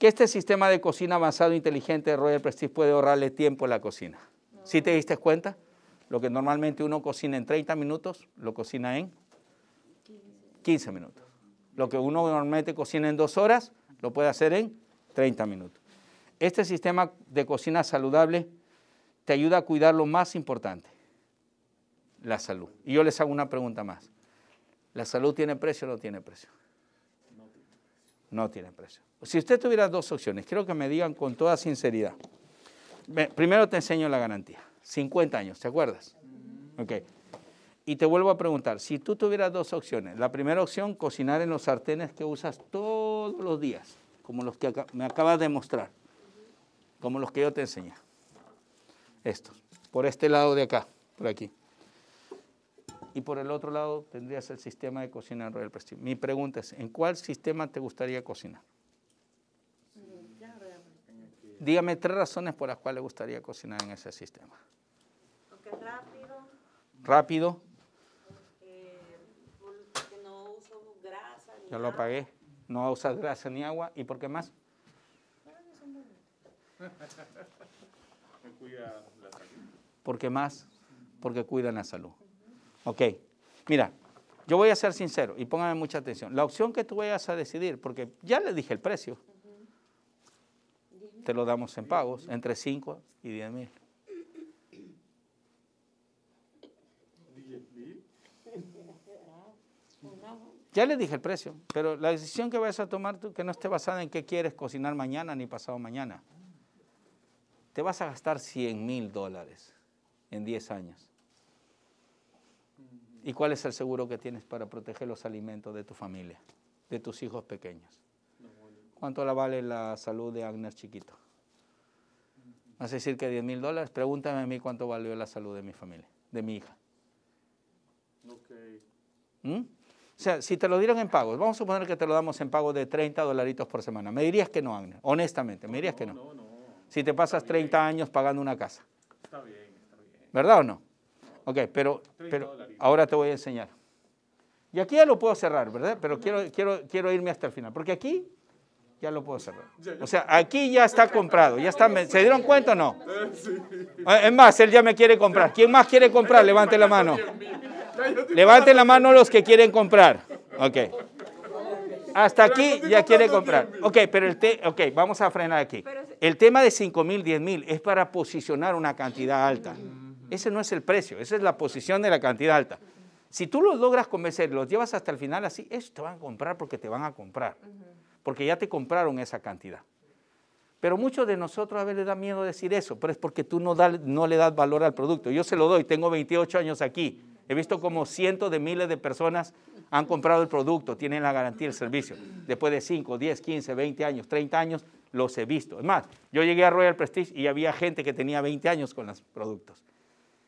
que este sistema de cocina avanzado inteligente de Royal Prestige puede ahorrarle tiempo a la cocina. Si te diste cuenta? Lo que normalmente uno cocina en 30 minutos, lo cocina en 15 minutos. Lo que uno normalmente cocina en dos horas, lo puede hacer en 30 minutos. Este sistema de cocina saludable te ayuda a cuidar lo más importante, la salud. Y yo les hago una pregunta más. ¿La salud tiene precio o no tiene precio? No tiene precio si usted tuviera dos opciones, quiero que me digan con toda sinceridad. Primero te enseño la garantía. 50 años, ¿te acuerdas? Ok. Y te vuelvo a preguntar, si tú tuvieras dos opciones, la primera opción, cocinar en los sartenes que usas todos los días, como los que me acabas de mostrar, como los que yo te enseñé. Estos, por este lado de acá, por aquí. Y por el otro lado tendrías el sistema de cocinar Royal Prestige. Mi pregunta es, ¿en cuál sistema te gustaría cocinar? dígame tres razones por las cuales le gustaría cocinar en ese sistema. Porque es rápido. Rápido. Eh, porque no uso grasa. Ni Yo lo apagué. No usas grasa ni agua. ¿Y por qué más? ¿Por qué más? Porque cuidan la salud. Ok. Mira, yo voy a ser sincero y póngame mucha atención. La opción que tú vayas a decidir, porque ya le dije el precio, te lo damos en pagos, entre 5 y 10 mil. Ya le dije el precio, pero la decisión que vayas a tomar tú, que no esté basada en qué quieres cocinar mañana ni pasado mañana. Te vas a gastar 100 mil dólares en 10 años. ¿Y cuál es el seguro que tienes para proteger los alimentos de tu familia, de tus hijos pequeños? ¿Cuánto la vale la salud de Agnes Chiquito? Vas a decir que 10 mil dólares. Pregúntame a mí cuánto valió la salud de mi familia, de mi hija. Okay. ¿Mm? O sea, si te lo dieron en pagos, vamos a suponer que te lo damos en pago de 30 dolaritos por semana. Me dirías que no, Agnes, honestamente, me dirías que no. no, no. Si te pasas 30 años pagando una casa. Está bien, está bien. ¿Verdad o no? Ok, pero, pero ahora te voy a enseñar. Y aquí ya lo puedo cerrar, ¿verdad? Pero quiero, quiero, quiero irme hasta el final. Porque aquí ya lo puedo cerrar. O sea, aquí ya está comprado, ya ¿Se dieron cuenta o no? Ah, es más, él ya me quiere comprar. ¿Quién más quiere comprar? Levante la mano. Levante la mano los que quieren comprar. Ok. Hasta aquí ya quiere comprar. Ok, pero el ok, vamos a frenar aquí. El tema de 5,000, mil, mil es para posicionar una cantidad alta. Ese no es el precio, esa es la posición de la cantidad alta. Si tú los logras convencer, los llevas hasta el final así, eso te van a comprar porque te van a comprar porque ya te compraron esa cantidad. Pero muchos de nosotros a veces le da miedo decir eso, pero es porque tú no, no le das valor al producto. Yo se lo doy, tengo 28 años aquí. He visto como cientos de miles de personas han comprado el producto, tienen la garantía del servicio. Después de 5, 10, 15, 20 años, 30 años, los he visto. Es más, yo llegué a Royal Prestige y había gente que tenía 20 años con los productos.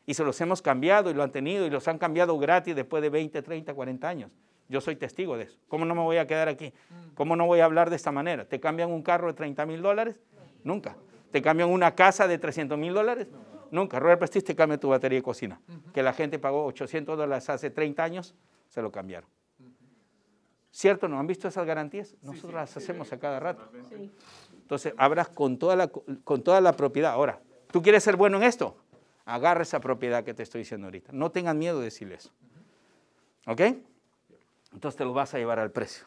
Y se los hemos cambiado y lo han tenido y los han cambiado gratis después de 20, 30, 40 años. Yo soy testigo de eso. ¿Cómo no me voy a quedar aquí? ¿Cómo no voy a hablar de esta manera? ¿Te cambian un carro de 30 mil dólares? Nunca. ¿Te cambian una casa de 300 mil dólares? Nunca. Robert Prestige te cambia tu batería de cocina. Que la gente pagó 800 dólares hace 30 años, se lo cambiaron. ¿Cierto? ¿No han visto esas garantías? Nosotros las hacemos a cada rato. Entonces, hablas con toda, la, con toda la propiedad. Ahora, ¿tú quieres ser bueno en esto? Agarra esa propiedad que te estoy diciendo ahorita. No tengan miedo de decir eso. ¿Ok? Entonces te lo vas a llevar al precio.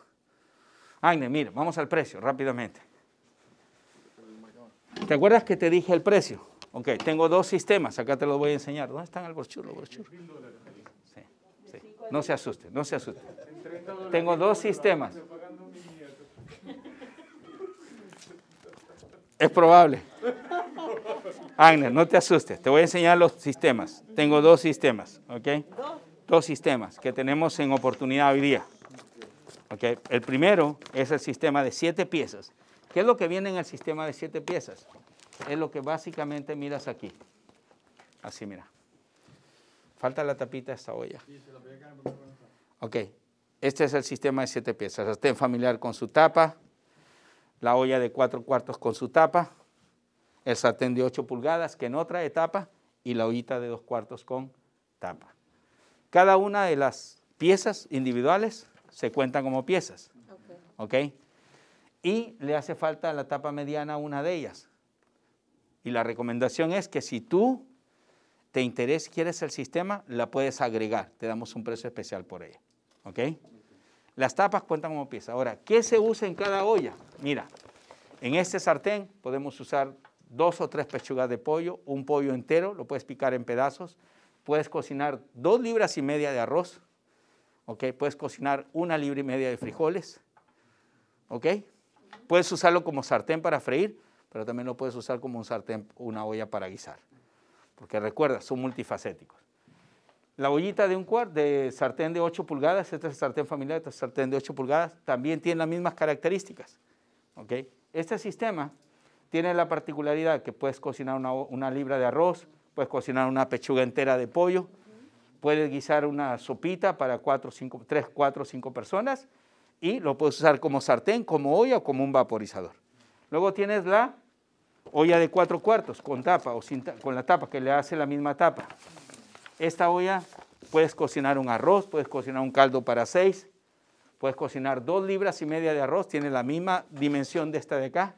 Agne, mira, vamos al precio rápidamente. ¿Te acuerdas que te dije el precio? Ok, tengo dos sistemas, acá te los voy a enseñar. ¿Dónde están el bolsillos? Sí, sí. No se asuste, no se asuste. Tengo dos sistemas. Es probable. Agnes, no te asustes, te voy a enseñar los sistemas. Tengo dos sistemas, ¿ok? Dos dos sistemas que tenemos en oportunidad hoy día. El primero es el sistema de siete piezas. ¿Qué es lo que viene en el sistema de siete piezas? Es lo que básicamente miras aquí. Así, mira. Falta la tapita de esta olla. Ok, este es el sistema de siete piezas. Estén familiar con su tapa, la olla de cuatro cuartos con su tapa, el satén de ocho pulgadas que no trae tapa y la ollita de dos cuartos con tapa. Cada una de las piezas individuales se cuentan como piezas. ¿Ok? Y le hace falta a la tapa mediana una de ellas. Y la recomendación es que si tú te interesa, quieres el sistema, la puedes agregar. Te damos un precio especial por ella. ¿Ok? Las tapas cuentan como piezas. Ahora, ¿qué se usa en cada olla? Mira, en este sartén podemos usar dos o tres pechugas de pollo, un pollo entero, lo puedes picar en pedazos, puedes cocinar dos libras y media de arroz, ¿ok? Puedes cocinar una libra y media de frijoles, ¿ok? Puedes usarlo como sartén para freír, pero también lo puedes usar como un sartén, una olla para guisar, porque recuerda, son multifacéticos. La ollita de un cuarto, de sartén de 8 pulgadas, esta es sartén familiar, esta es sartén de 8 pulgadas, también tiene las mismas características, ¿ok? Este sistema tiene la particularidad que puedes cocinar una libra de arroz, puedes cocinar una pechuga entera de pollo, puedes guisar una sopita para 4, 5, 3, 4, 5 personas y lo puedes usar como sartén, como olla o como un vaporizador. Luego tienes la olla de cuatro cuartos con tapa o sin con la tapa que le hace la misma tapa. Esta olla puedes cocinar un arroz, puedes cocinar un caldo para seis, puedes cocinar dos libras y media de arroz, tiene la misma dimensión de esta de acá.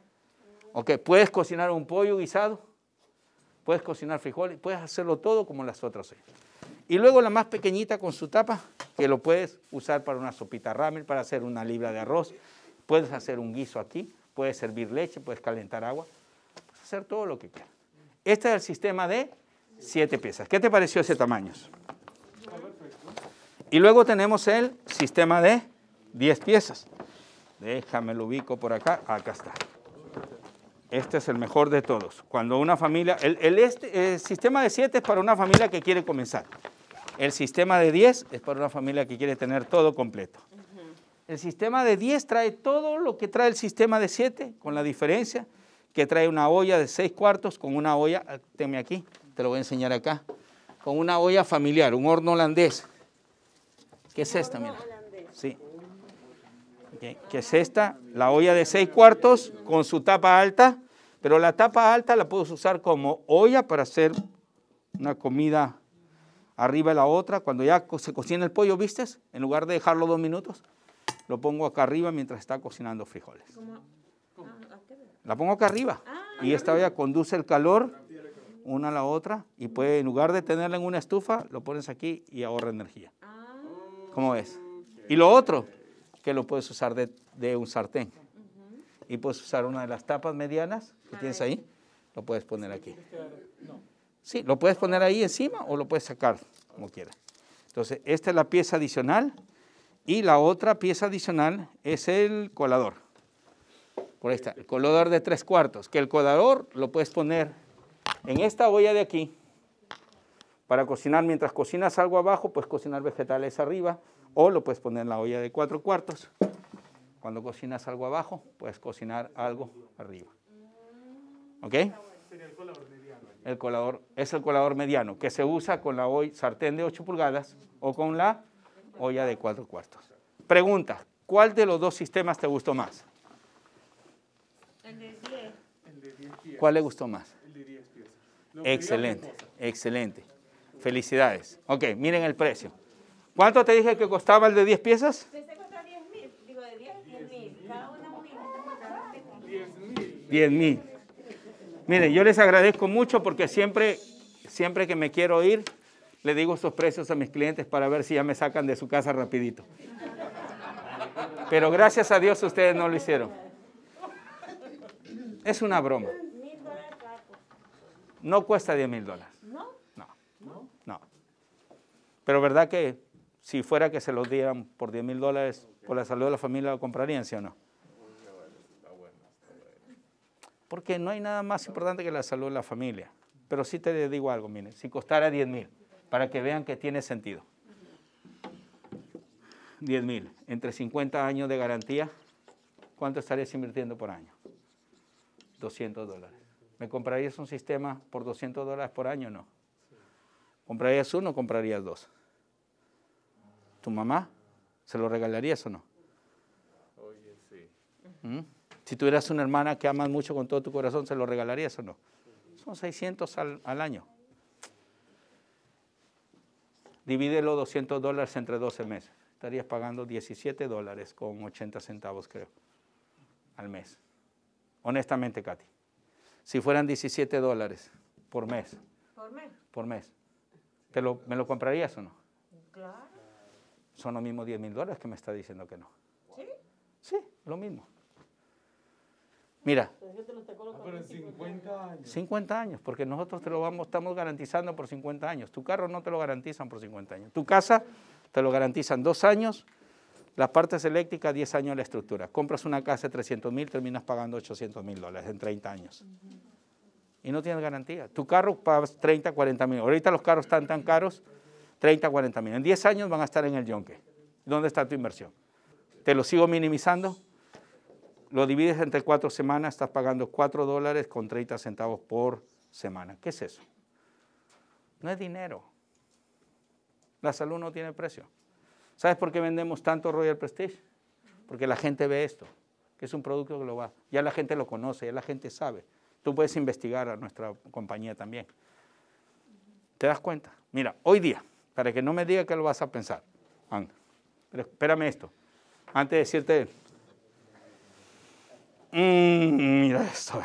puedes cocinar un pollo guisado, puedes cocinar frijoles, puedes hacerlo todo como las otras Y luego la más pequeñita con su tapa, que lo puedes usar para una sopita ramen, para hacer una libra de arroz, puedes hacer un guiso aquí, puedes servir leche, puedes calentar agua, puedes hacer todo lo que quieras. Este es el sistema de siete piezas. ¿Qué te pareció ese tamaño? Y luego tenemos el sistema de 10 piezas. Déjame lo ubico por acá. Acá está. Este es el mejor de todos. Cuando una familia, el, este, sistema de 7 es para una familia que quiere comenzar. El sistema de 10 es para una familia que quiere tener todo completo. El sistema de 10 trae todo lo que trae el sistema de 7, con la diferencia que trae una olla de 6 cuartos con una olla, ah, teme aquí, te lo voy a enseñar acá, con una olla familiar, un horno holandés. ¿Qué es esta, mira? Sí, que es esta, la olla de seis cuartos con su tapa alta, pero la tapa alta la puedes usar como olla para hacer una comida arriba de la otra. Cuando ya se cocina el pollo, vistes En lugar de dejarlo dos minutos, lo pongo acá arriba mientras está cocinando frijoles. Ah, la pongo acá arriba ah, y esta olla conduce el calor una a la otra y puede, en lugar de tenerla en una estufa, lo pones aquí y ahorra energía. Ah. ¿Cómo ves? Y lo otro, lo puedes usar de, de un sartén. Y puedes usar una de las tapas medianas que tienes ahí, lo puedes poner aquí. si Sí, lo puedes poner ahí encima o lo puedes sacar, como quieras. Entonces, esta es la pieza adicional y la otra pieza adicional es el colador. Por ahí el colador de tres cuartos, que el colador lo puedes poner en esta olla de aquí para cocinar. Mientras cocinas algo abajo, puedes cocinar vegetales arriba o lo puedes poner en la olla de cuatro cuartos. Cuando cocinas algo abajo, puedes cocinar algo arriba. ¿Ok? El colador es el colador mediano que se usa con la sartén de 8 pulgadas o con la olla de cuatro cuartos. Pregunta, ¿cuál de los dos sistemas te gustó más? El de 10. ¿Cuál le gustó más? El de 10 piezas. Excelente, excelente. Felicidades. Ok, miren el precio. ¿Cuánto te dije que costaba el de 10 piezas? Este cuesta 10 digo de 10, 10 mil, cada una muy 10 mil. 10 Miren, yo les agradezco mucho porque siempre, que me quiero ir, le digo esos precios a mis clientes para ver si ya me sacan de su casa rapidito. Pero gracias a Dios ustedes no lo hicieron. Es una broma. No cuesta 10,000 mil dólares. No. No. No. Pero verdad que si fuera que se los dieran por 10 mil dólares por la salud de la familia, ¿lo comprarían, sí o no? Porque no hay nada más importante que la salud de la familia. Pero sí te digo algo, mire, si costara 10 mil, para que vean que tiene sentido. 10 mil, entre 50 años de garantía, ¿cuánto estarías invirtiendo por año? 200 dólares. ¿Me comprarías un sistema por 200 dólares por año o no? ¿Comprarías uno o comprarías dos? mamá, ¿se lo regalarías o no? ¿Mm? Si tuvieras una hermana que amas mucho con todo tu corazón, ¿se lo regalarías o no? Son 600 al, al año. Divídelo 200 dólares entre 12 meses. Estarías pagando 17 dólares con 80 centavos, creo, al mes. Honestamente, Katy. Si fueran 17 dólares por mes. ¿Por mes? Por mes. ¿Te lo, ¿Me lo comprarías o no? Claro son lo mismo 10 mil dólares que me está diciendo que no. ¿Sí? Sí, lo mismo. Mira. Pero ah, en 50 años. 50 años, porque nosotros te lo vamos, estamos garantizando por 50 años. Tu carro no te lo garantizan por 50 años. Tu casa te lo garantizan dos años, las partes eléctricas 10 años la estructura. Compras una casa de 300 mil, terminas pagando 800 mil dólares en 30 años. Y no tienes garantía. Tu carro pagas 30, 40 mil. Ahorita los carros están tan caros 30, 40 mil. En 10 años van a estar en el yonque. ¿Dónde está tu inversión? ¿Te lo sigo minimizando? Lo divides entre cuatro semanas, estás pagando 4 dólares con 30 centavos por semana. ¿Qué es eso? No es dinero. La salud no tiene precio. ¿Sabes por qué vendemos tanto Royal Prestige? Porque la gente ve esto, que es un producto global. Ya la gente lo conoce, ya la gente sabe. Tú puedes investigar a nuestra compañía también. ¿Te das cuenta? Mira, hoy día, para que no me diga que lo vas a pensar. Anda. Pero espérame esto. Antes de decirte, mmm, mira esto.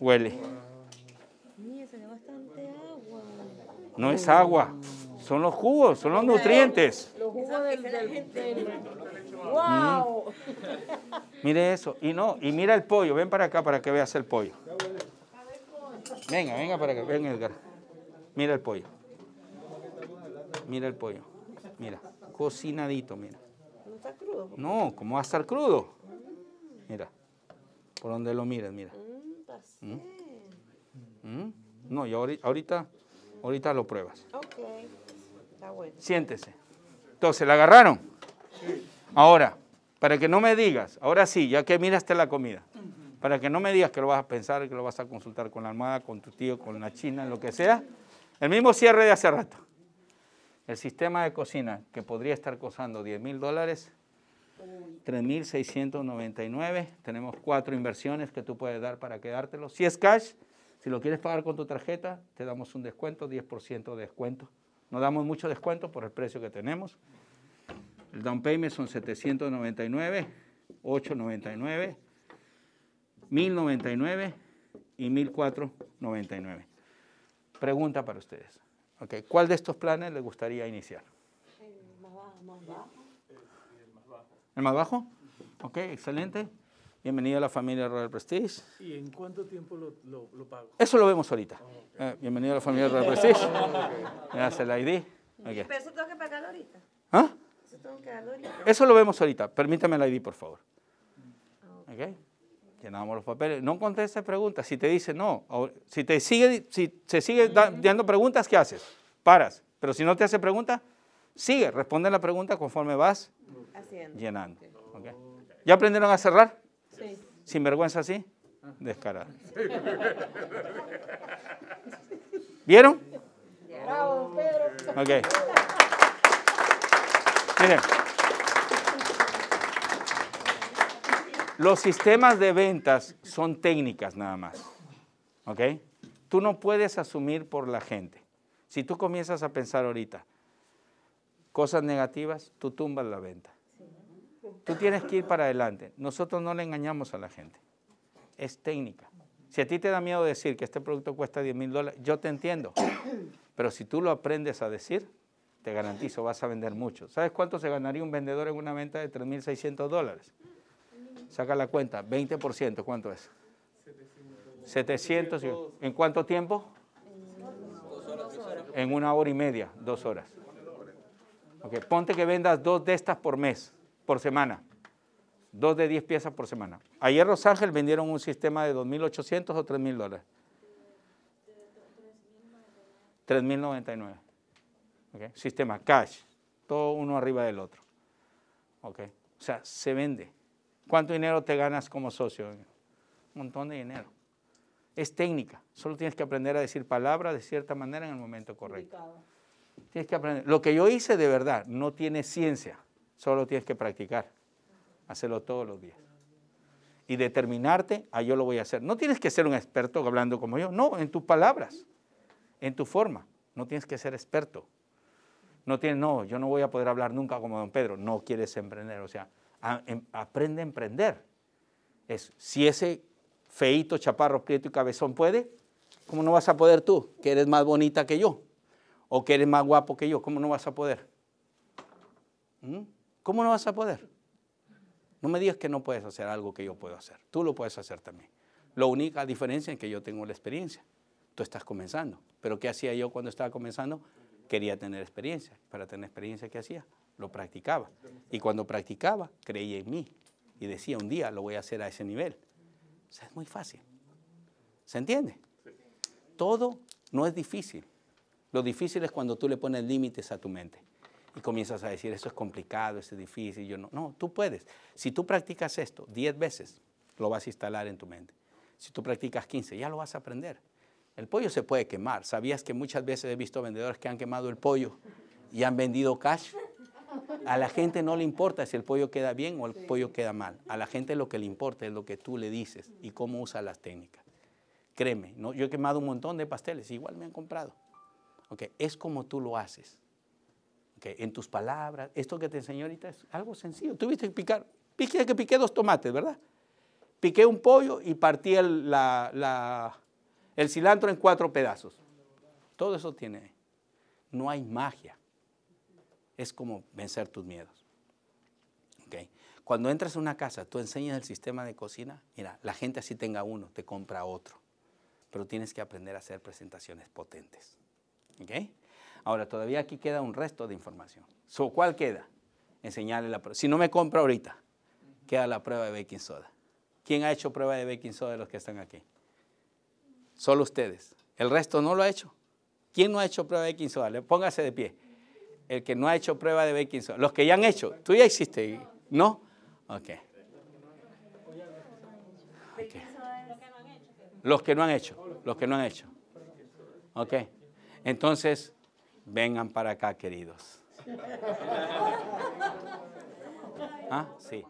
Huele. No es agua, son los jugos, son los nutrientes. Los jugos del, ¡Wow! Mm. Mire eso. Y no, y mira el pollo. Ven para acá para que veas el pollo. Venga, venga para acá. Ven, Edgar. Mira el pollo. Mira el pollo. Mira, cocinadito, mira. No está crudo. No, ¿cómo va a estar crudo? Mira, por donde lo mires, mira. Mm, mm. Mm. No, y ahorita, ahorita lo pruebas. Ok, está bueno. Siéntese. Entonces, ¿la agarraron? Sí. Ahora, para que no me digas, ahora sí, ya que miraste la comida, para que no me digas que lo vas a pensar, que lo vas a consultar con la almohada, con tu tío, con la china, lo que sea, el mismo cierre de hace rato. El sistema de cocina que podría estar costando $10,000, dólares, 3.699. Tenemos cuatro inversiones que tú puedes dar para quedártelo. Si es cash, si lo quieres pagar con tu tarjeta, te damos un descuento, 10% de descuento. No damos mucho descuento por el precio que tenemos. El down payment son 799, 899, 1099 y 1499. Pregunta para ustedes. Okay. ¿Cuál de estos planes le gustaría iniciar? El más bajo. El más bajo. ¿El más bajo? Ok, excelente. Bienvenido a la familia Royal Prestige. ¿Y en cuánto tiempo lo, pago? Eso lo vemos ahorita. Eh, bienvenido a la familia Royal Prestige. Me hace el ID. ¿Pero eso tengo que pagar ahorita? ¿Ah? ¿Eso tengo que ahorita? Eso lo vemos ahorita. Permítame el ID, por favor. Okay llenamos los papeles. No contestes preguntas. Si te dice no, si te sigue, si se sigue dando preguntas, ¿qué haces? Paras. Pero si no te hace pregunta sigue, responde la pregunta conforme vas llenando. ¿Ya aprendieron a cerrar? Sí. Sin vergüenza, sí. Descarado. ¿Vieron? Bravo, Pedro. Ok. Miren. Los sistemas de ventas son técnicas nada más. ¿Ok? Tú no puedes asumir por la gente. Si tú comienzas a pensar ahorita cosas negativas, tú tumbas la venta. Tú tienes que ir para adelante. Nosotros no le engañamos a la gente. Es técnica. Si a ti te da miedo decir que este producto cuesta 10 mil dólares, yo te entiendo. Pero si tú lo aprendes a decir, te garantizo, vas a vender mucho. ¿Sabes cuánto se ganaría un vendedor en una venta de 3.600 dólares? Saca la cuenta, 20%, ¿cuánto es? 700. ¿En cuánto tiempo? En una hora y media, dos horas. Okay, ponte que vendas dos de estas por mes, por semana. Dos de 10 piezas por semana. Ayer Los Ángeles vendieron un sistema de 2.800 o 3.000 dólares. 3.099. nueve Sistema cash, todo uno arriba del otro. Okay. O sea, se vende. ¿Cuánto dinero te ganas como socio? Un montón de dinero. Es técnica. Solo tienes que aprender a decir palabras de cierta manera en el momento correcto. Tienes que aprender. Lo que yo hice de verdad no tiene ciencia. Solo tienes que practicar. Hacerlo todos los días. Y determinarte a ah, yo lo voy a hacer. No tienes que ser un experto hablando como yo. No, en tus palabras. En tu forma. No tienes que ser experto. No tienes, no, yo no voy a poder hablar nunca como don Pedro. No quieres emprender. O sea, Em, aprende a emprender. Es, si ese feito, chaparro, prieto y cabezón puede, ¿cómo no vas a poder tú, que eres más bonita que yo? ¿O que eres más guapo que yo? ¿Cómo no vas a poder? ¿Mm? ¿Cómo no vas a poder? No me digas que no puedes hacer algo que yo puedo hacer. Tú lo puedes hacer también. La única diferencia es que yo tengo la experiencia. Tú estás comenzando. Pero ¿qué hacía yo cuando estaba comenzando? Quería tener experiencia. Para tener experiencia, ¿qué hacía? lo practicaba. Y cuando practicaba, creía en mí y decía, un día lo voy a hacer a ese nivel. O sea, es muy fácil. ¿Se entiende? Todo no es difícil. Lo difícil es cuando tú le pones límites a tu mente y comienzas a decir, eso es complicado, eso es difícil. Yo no, no, tú puedes. Si tú practicas esto 10 veces, lo vas a instalar en tu mente. Si tú practicas 15, ya lo vas a aprender. El pollo se puede quemar. ¿Sabías que muchas veces he visto vendedores que han quemado el pollo y han vendido cash? A la gente no le importa si el pollo queda bien o el pollo queda mal. A la gente lo que le importa es lo que tú le dices y cómo usa las técnicas. Créeme, ¿no? yo he quemado un montón de pasteles, igual me han comprado. Okay. Es como tú lo haces. Okay. En tus palabras, esto que te enseñó ahorita es algo sencillo. Tuviste que picar, piqué que piqué dos tomates, ¿verdad? Piqué un pollo y partí el cilantro en cuatro pedazos. Todo eso tiene. No hay magia es como vencer tus miedos. ¿Okay? Cuando entras a una casa, tú enseñas el sistema de cocina, mira, la gente así tenga uno, te compra otro, pero tienes que aprender a hacer presentaciones potentes. Ahora, todavía aquí queda un resto de información. So, ¿Cuál queda? Enseñarle la prueba. Si no me compra ahorita, queda la prueba de baking soda. ¿Quién ha hecho prueba de baking soda de los que están aquí? Solo ustedes. El resto no lo ha hecho. ¿Quién no ha hecho prueba de baking soda? Póngase de pie el que no ha hecho prueba de baking soda. Los que ya han hecho, tú ya hiciste, ¿no? Ok. okay. Los que no han hecho, los que no han hecho. Ok. Entonces, vengan para acá, queridos. ¿Ah? Sí.